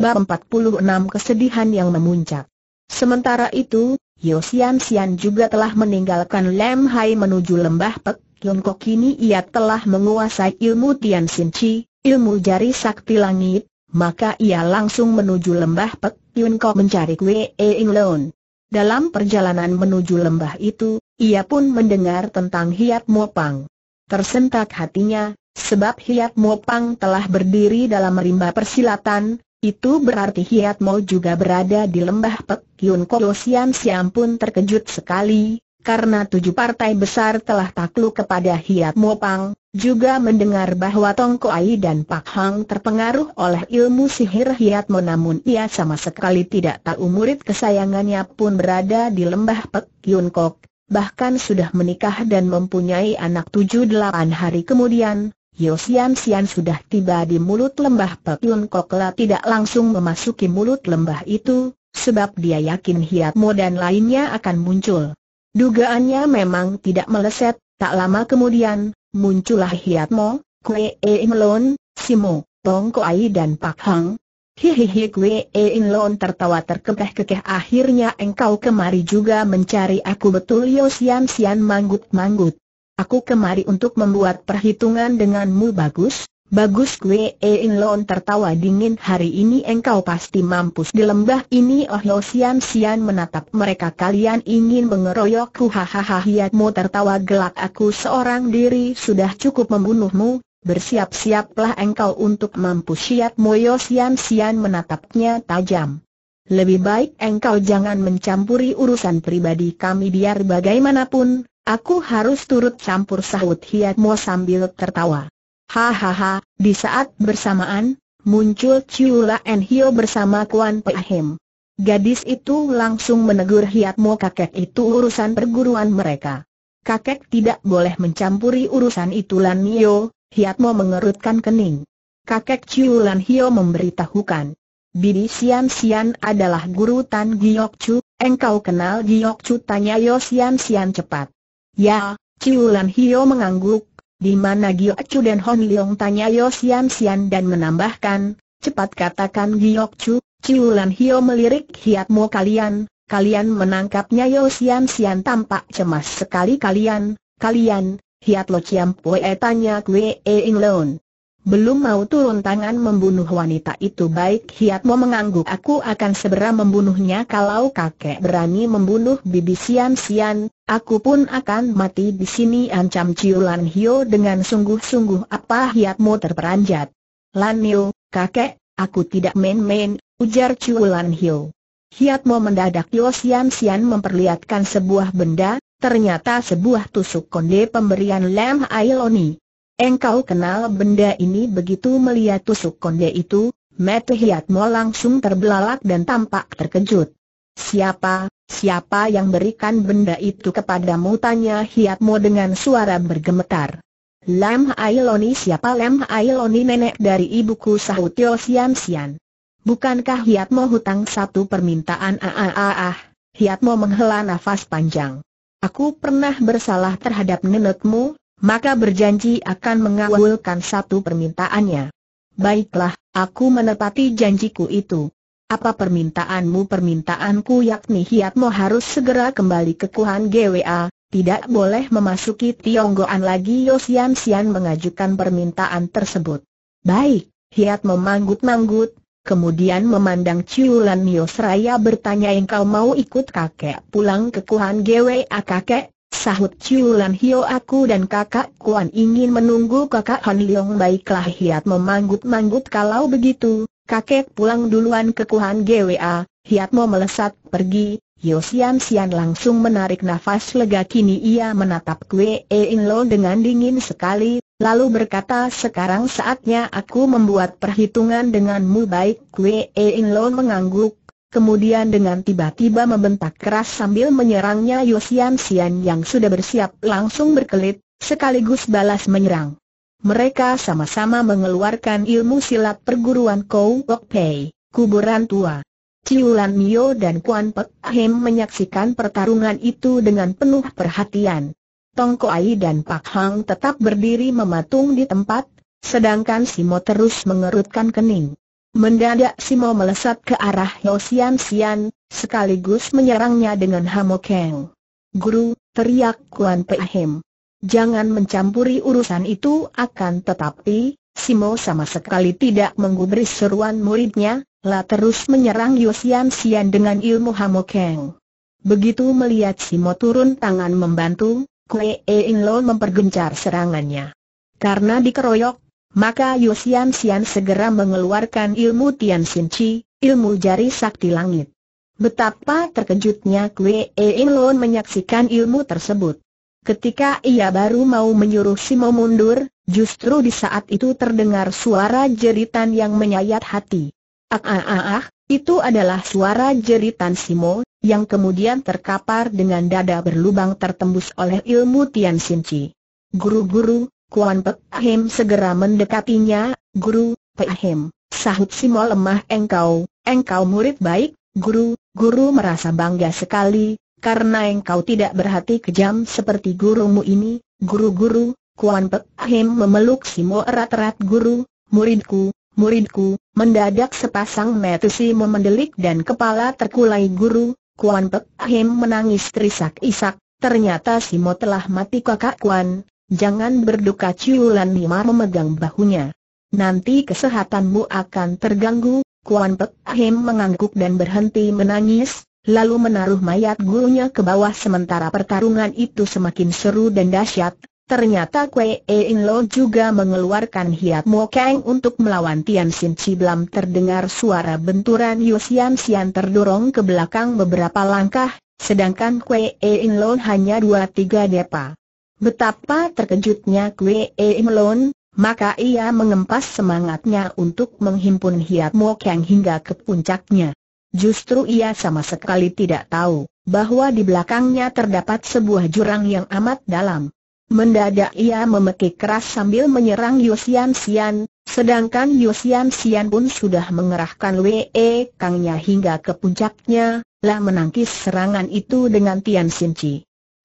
Speaker 1: Bab 46 Kesedihan yang memuncak Sementara itu, Yosian Sian juga telah meninggalkan Lam Hai menuju lembah Pek Yong Kok ini ia telah menguasai ilmu Tian Sin Chi, ilmu jari sakti langit, maka ia langsung menuju lembah Pek Yun Kok mencari Kwe In Lon. Dalam perjalanan menuju lembah itu, ia pun mendengar tentang Hiat Mopang. Tersentak hatinya, sebab Hiat Mopang telah berdiri dalam rimba persilatan, itu berarti Hiat Mo juga berada di lembah Pek Yun Kolo Siam pun terkejut sekali, karena tujuh partai besar telah takluk kepada Hiat Mo Pang, juga mendengar bahwa Tong Koai dan Pak Hang terpengaruh oleh ilmu sihir Hiat Mo namun ia sama sekali tidak tahu murid kesayangannya pun berada di lembah Pek Yun Kok, bahkan sudah menikah dan mempunyai anak tujuh delapan hari kemudian, Yosian Sian sudah tiba di mulut lembah Pekyun Kokla tidak langsung memasuki mulut lembah itu, sebab dia yakin hiat Mo dan lainnya akan muncul. Dugaannya memang tidak meleset, tak lama kemudian, muncullah Mo, Kwe In Lon, Simo, Tong Ai dan Pak Hang. Hihihi Kwe In Lon tertawa terkekeh-kekeh akhirnya engkau kemari juga mencari aku betul Yosian Sian manggut-manggut. Aku kemari untuk membuat perhitungan denganmu bagus, bagus Kue In Lon tertawa dingin hari ini engkau pasti mampus di lembah ini Oh Lo Sian Sian menatap mereka kalian ingin mengeroyokku hahaha hiatmu tertawa gelak aku seorang diri sudah cukup membunuhmu, bersiap-siaplah engkau untuk mampus siap Moyo Sian Sian menatapnya tajam. Lebih baik engkau jangan mencampuri urusan pribadi kami biar bagaimanapun, Aku harus turut campur sahut Hiat Mo sambil tertawa. Hahaha, di saat bersamaan, muncul Ciula En Hio bersama Kuan Pahim. Gadis itu langsung menegur Hiat Mo kakek itu urusan perguruan mereka. Kakek tidak boleh mencampuri urusan itu Lan Hio, Hiat Mo mengerutkan kening. Kakek Ciulan Hio memberitahukan. Bibi Sian Sian adalah guru Tan Giok Chu, engkau kenal Giok Chu tanya Yo Sian Sian cepat. Ya, Ciulan Hio mengangguk, di mana Gio Chu dan Hon Leong tanya Yo Sian Sian dan menambahkan, cepat katakan Gio Chu, Ciulan Hio melirik hiatmu kalian, kalian menangkapnya Yo Sian Sian tampak cemas sekali kalian, kalian, hiat lo Ciam Pue tanya E In Leon. Belum mau turun tangan membunuh wanita itu baik Hiat hiatmu mengangguk aku akan segera membunuhnya kalau kakek berani membunuh bibi Sian Sian, Aku pun akan mati di sini ancam Ciulan Hio dengan sungguh-sungguh apa hiatmu terperanjat. Lan Hio, kakek, aku tidak main-main, ujar Ciulan Hio. Hiatmu mendadak Yosian Sian memperlihatkan sebuah benda, ternyata sebuah tusuk konde pemberian Lam Ailoni. Engkau kenal benda ini begitu melihat tusuk konde itu, mata Hiatmo langsung terbelalak dan tampak terkejut. Siapa, Siapa yang berikan benda itu kepadamu? Tanya Hiatmo dengan suara bergemetar. Lam Ailoni siapa Lam Ailoni nenek dari ibuku sahut Yo Sian Sian. Bukankah Hiatmo hutang satu permintaan ah ah ah ah. Hiatmo menghela nafas panjang. Aku pernah bersalah terhadap nenekmu, maka berjanji akan mengawalkan satu permintaannya. Baiklah, aku menepati janjiku itu. Apa permintaanmu permintaanku yakni Hiatmo harus segera kembali ke Kuhan GWA, tidak boleh memasuki Tionggoan lagi Yosian Sian mengajukan permintaan tersebut. Baik, Hiat memanggut-manggut, kemudian memandang Ciulan Yosraya bertanya engkau mau ikut kakek pulang ke Kuhan GWA kakek? Sahut Ciulan Hio aku dan kakak Kuan ingin menunggu kakak Han Leong baiklah Hiat memanggut-manggut kalau begitu, Kakek pulang duluan ke Kuhan GWA, Hiatmo melesat pergi, Yosian Sian langsung menarik nafas lega kini ia menatap Kwe In Lo dengan dingin sekali, lalu berkata sekarang saatnya aku membuat perhitungan denganmu baik Kwe In Lo mengangguk, kemudian dengan tiba-tiba membentak keras sambil menyerangnya Yosian Sian yang sudah bersiap langsung berkelit, sekaligus balas menyerang. Mereka sama-sama mengeluarkan ilmu silat perguruan Kou Kok Pei, kuburan tua. Ciulan Mio dan Kuan Pek Ahim menyaksikan pertarungan itu dengan penuh perhatian. Tong Ai dan Pak Hang tetap berdiri mematung di tempat, sedangkan Simo terus mengerutkan kening. Mendadak Simo melesat ke arah Yosian Sian, sekaligus menyerangnya dengan Hamokeng. Guru, teriak Kuan Pek Ahim jangan mencampuri urusan itu akan tetapi, Simo sama sekali tidak menggubris seruan muridnya, lah terus menyerang Yosian Sian dengan ilmu Hamokeng. Begitu melihat Simo turun tangan membantu, Kue e In Lo mempergencar serangannya. Karena dikeroyok, maka Yosian Sian segera mengeluarkan ilmu Tian Sin Chi, ilmu jari sakti langit. Betapa terkejutnya Kue e In Lo menyaksikan ilmu tersebut. Ketika ia baru mau menyuruh Simo mundur, justru di saat itu terdengar suara jeritan yang menyayat hati. Ah ah ah, ah itu adalah suara jeritan Simo, yang kemudian terkapar dengan dada berlubang tertembus oleh ilmu Tian Sin Chi. Guru-guru, Kuan Pek Ahim segera mendekatinya, Guru, Pek Ahim, sahut Simo lemah engkau, engkau murid baik, Guru, guru merasa bangga sekali, karena engkau tidak berhati kejam seperti gurumu ini, guru-guru, Kuan Pek Him memeluk Simo erat-erat guru, muridku, muridku, mendadak sepasang mata Simo mendelik dan kepala terkulai guru, Kuan Pek Him menangis terisak-isak, ternyata Simo telah mati kakak Kuan, jangan berduka ciulan Nima memegang bahunya. Nanti kesehatanmu akan terganggu, Kuan Pek Him mengangguk dan berhenti menangis, lalu menaruh mayat gurunya ke bawah sementara pertarungan itu semakin seru dan dahsyat. Ternyata Kwe In Lo juga mengeluarkan hiat Mo Kang untuk melawan Tian Sin Ciblam terdengar suara benturan Yusian Sian terdorong ke belakang beberapa langkah, sedangkan Kwe In Lo hanya dua tiga depa. Betapa terkejutnya Kwe In Lo, maka ia mengempas semangatnya untuk menghimpun hiat Mo Kang hingga ke puncaknya. Justru ia sama sekali tidak tahu bahwa di belakangnya terdapat sebuah jurang yang amat dalam. Mendadak ia memekik keras sambil menyerang Yosian Sian, sedangkan Yosian Sian pun sudah mengerahkan WE Kangnya hingga ke puncaknya, lah menangkis serangan itu dengan Tian Sinci.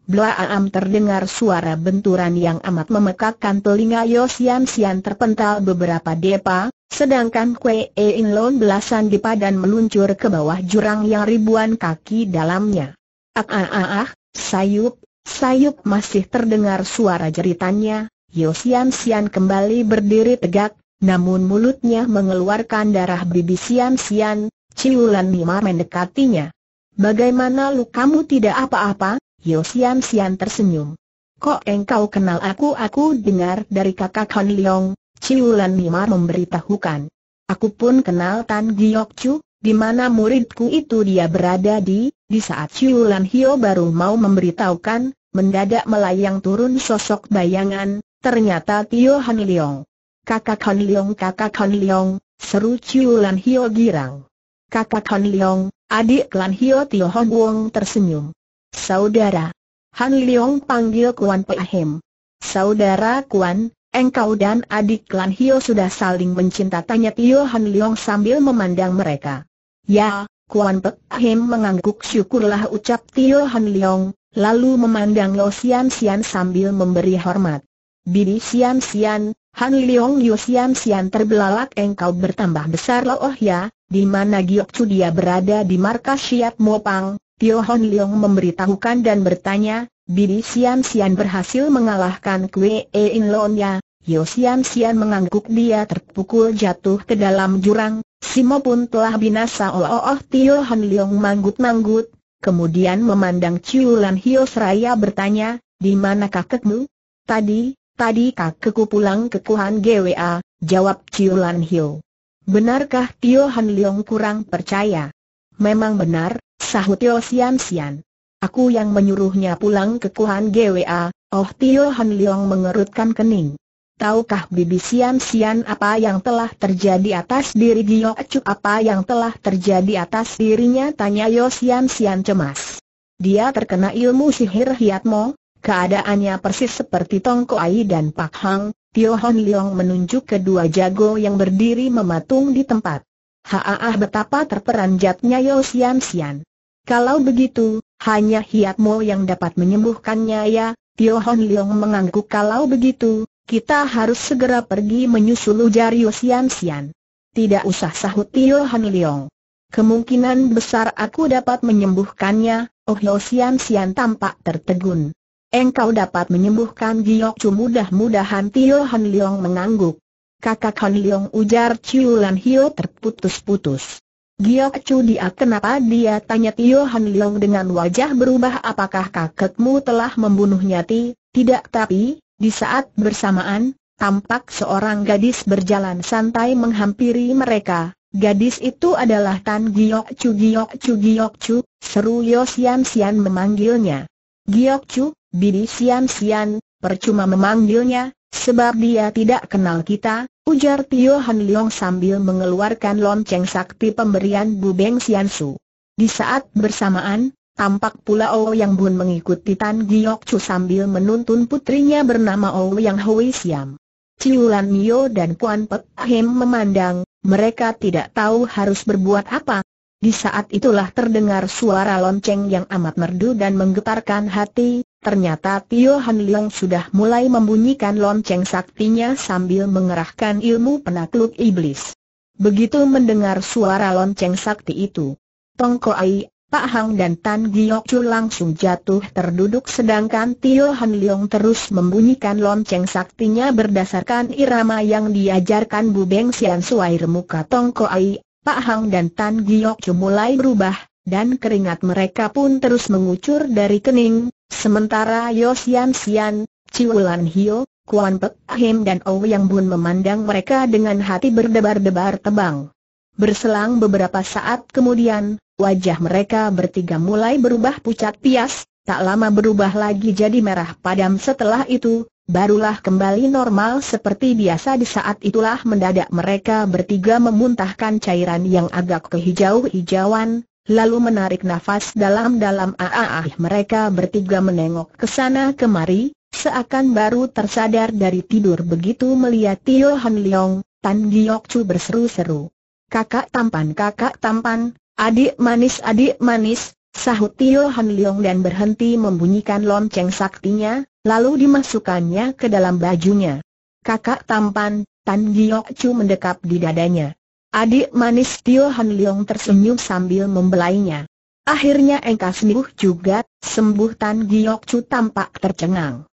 Speaker 1: Blaam terdengar suara benturan yang amat memekakkan telinga Yosian Sian terpental beberapa depa, sedangkan Kue e In Lon belasan depa dan meluncur ke bawah jurang yang ribuan kaki dalamnya. Ah ah ah ah, sayup, sayup masih terdengar suara jeritannya, Yosian Sian kembali berdiri tegak, namun mulutnya mengeluarkan darah bibi Sian Sian, Ciulan Mima mendekatinya. Bagaimana lukamu tidak apa-apa? Yosiam Sian tersenyum. Kok engkau kenal aku? Aku dengar dari kakak Han Leong, Ciulan Mima memberitahukan. Aku pun kenal Tan Giok Chu, di mana muridku itu dia berada di, di saat Ciulan Hio baru mau memberitahukan, mendadak melayang turun sosok bayangan, ternyata Tio Han Leong. Kakak Han Leong, kakak Han Leong, seru Ciulan Hio girang. Kakak Han Leong, adik klan Hio Tio Hong Wong tersenyum. Saudara. Han Leong panggil Kuan Peahim. Saudara Kuan, engkau dan adik Klan Hio sudah saling mencinta tanya Tio Han Leong sambil memandang mereka. Ya, Kuan Peahim mengangguk syukurlah ucap Tio Han Leong, lalu memandang Lo Sian Sian sambil memberi hormat. Bibi Sian Sian, Han Leong Yo Sian Sian terbelalak engkau bertambah besar loh ya, di mana Giok Chu dia berada di markas Siap Mopang, Tio Hon Leong memberitahukan dan bertanya, Bidi Sian Sian berhasil mengalahkan Kwe e In ya, Yo Sian Sian mengangguk dia terpukul jatuh ke dalam jurang, Simo pun telah binasa oh oh, oh Tio Hon Leong manggut-manggut, kemudian memandang Chiu Lan Hio seraya bertanya, di mana kakekmu? Tadi, tadi kakekku pulang ke Kuhan GWA, jawab Chiu Lan Hio. Benarkah Tio Han Leong kurang percaya? Memang benar, Sahut Yo Sian Sian. Aku yang menyuruhnya pulang ke Kuan GWA, Oh Tio Han Leong mengerutkan kening. Tahukah Bibi Sian Sian apa yang telah terjadi atas diri Gyo Chu apa yang telah terjadi atas dirinya tanya Yo Sian Sian cemas. Dia terkena ilmu sihir Hiatmo, keadaannya persis seperti Tongko Ai dan Pak Hang, Tio Hon Leong menunjuk kedua jago yang berdiri mematung di tempat. Haah betapa terperanjatnya Yo Sian Sian. Kalau begitu, hanya hiatmu yang dapat menyembuhkannya ya, Tio Hon Leong mengangguk kalau begitu, kita harus segera pergi menyusul ujar Yosian Sian. Tidak usah sahut Tio Hon Leong. Kemungkinan besar aku dapat menyembuhkannya, Oh Yosian Sian tampak tertegun. Engkau dapat menyembuhkan Giok Chu mudah-mudahan Tio Hon Leong mengangguk. Kakak Han Leong ujar Ciulan Hio terputus-putus. Gio dia kenapa dia tanya Tio Han Leong dengan wajah berubah apakah kakekmu telah membunuhnya Ti? Tidak tapi, di saat bersamaan, tampak seorang gadis berjalan santai menghampiri mereka. Gadis itu adalah Tan Giok Chu Giok Chu Giok Chu, seru Yo Sian Sian memanggilnya. Giok Chu, Bidi Sian Sian, percuma memanggilnya, Sebab dia tidak kenal kita, ujar Tio Han Leong sambil mengeluarkan lonceng sakti pemberian Bu Beng Sian Su. Di saat bersamaan, tampak pula yang Bun mengikuti Tan Giok Chu sambil menuntun putrinya bernama yang Hui Siam. Ciulan Mio dan Kuan Pek Hem memandang, mereka tidak tahu harus berbuat apa. Di saat itulah terdengar suara lonceng yang amat merdu dan menggetarkan hati, Ternyata Tio Han Leong sudah mulai membunyikan lonceng saktinya sambil mengerahkan ilmu penakluk iblis. Begitu mendengar suara lonceng sakti itu, Tong Ai, Pak Hang dan Tan Giok Chu langsung jatuh terduduk sedangkan Tio Han Leong terus membunyikan lonceng saktinya berdasarkan irama yang diajarkan Bu Beng Sian Suai remuka Tong Ai, Pak Hang dan Tan Giok Chu mulai berubah, dan keringat mereka pun terus mengucur dari kening, Sementara Yo Xian Xian, Ciulan Hio, Kuan Pek Ahim dan Yang Bun memandang mereka dengan hati berdebar-debar tebang. Berselang beberapa saat kemudian, wajah mereka bertiga mulai berubah pucat pias, tak lama berubah lagi jadi merah padam setelah itu, barulah kembali normal seperti biasa di saat itulah mendadak mereka bertiga memuntahkan cairan yang agak kehijau-hijauan, lalu menarik nafas dalam-dalam ah, ah mereka bertiga menengok ke sana kemari, seakan baru tersadar dari tidur begitu melihat Tio Han Leong, Tan Giok Chu berseru-seru. Kakak tampan kakak tampan, adik manis adik manis, sahut Tio Han Leong dan berhenti membunyikan lonceng saktinya, lalu dimasukkannya ke dalam bajunya. Kakak tampan, Tan Giok Chu mendekap di dadanya. Adik manis Tio Han Leong tersenyum sambil membelainya. Akhirnya engkau sembuh juga, sembuh Tan Giok Chu tampak tercengang.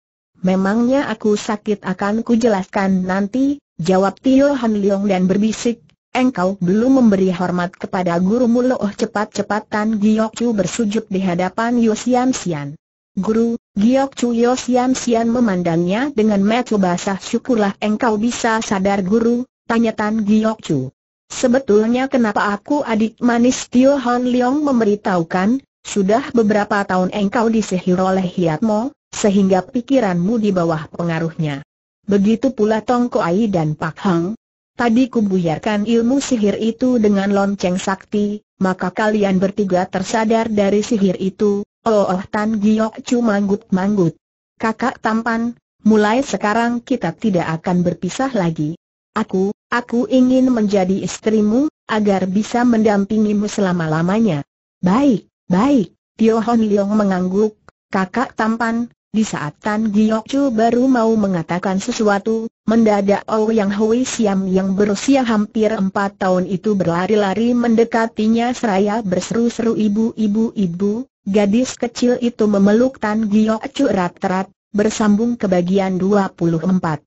Speaker 1: Memangnya aku sakit akan kujelaskan nanti, jawab Tio Han Leong dan berbisik, engkau belum memberi hormat kepada gurumu loh cepat-cepat Tan Giok Chu bersujud di hadapan Yosian Sian. Guru, Giok Chu Yosian Sian memandangnya dengan mata basah syukurlah engkau bisa sadar guru, tanya Tan Giok Chu. Sebetulnya kenapa aku adik manis Tio Han Leong memberitahukan, sudah beberapa tahun engkau disihir oleh Hiatmo, sehingga pikiranmu di bawah pengaruhnya. Begitu pula Tong Ai dan Pak Hang. Tadi kubuyarkan ilmu sihir itu dengan lonceng sakti, maka kalian bertiga tersadar dari sihir itu, oh, oh Tan Giok Chu manggut-manggut. Kakak tampan, mulai sekarang kita tidak akan berpisah lagi. Aku, Aku ingin menjadi istrimu, agar bisa mendampingimu selama-lamanya. Baik, baik, Tio Hon Leong mengangguk, kakak tampan, di saat Tan Giok Chu baru mau mengatakan sesuatu, mendadak Oh Yang Hui Siam yang berusia hampir empat tahun itu berlari-lari mendekatinya seraya berseru-seru ibu-ibu ibu, gadis kecil itu memeluk Tan Giok Chu erat-erat. bersambung ke bagian 24.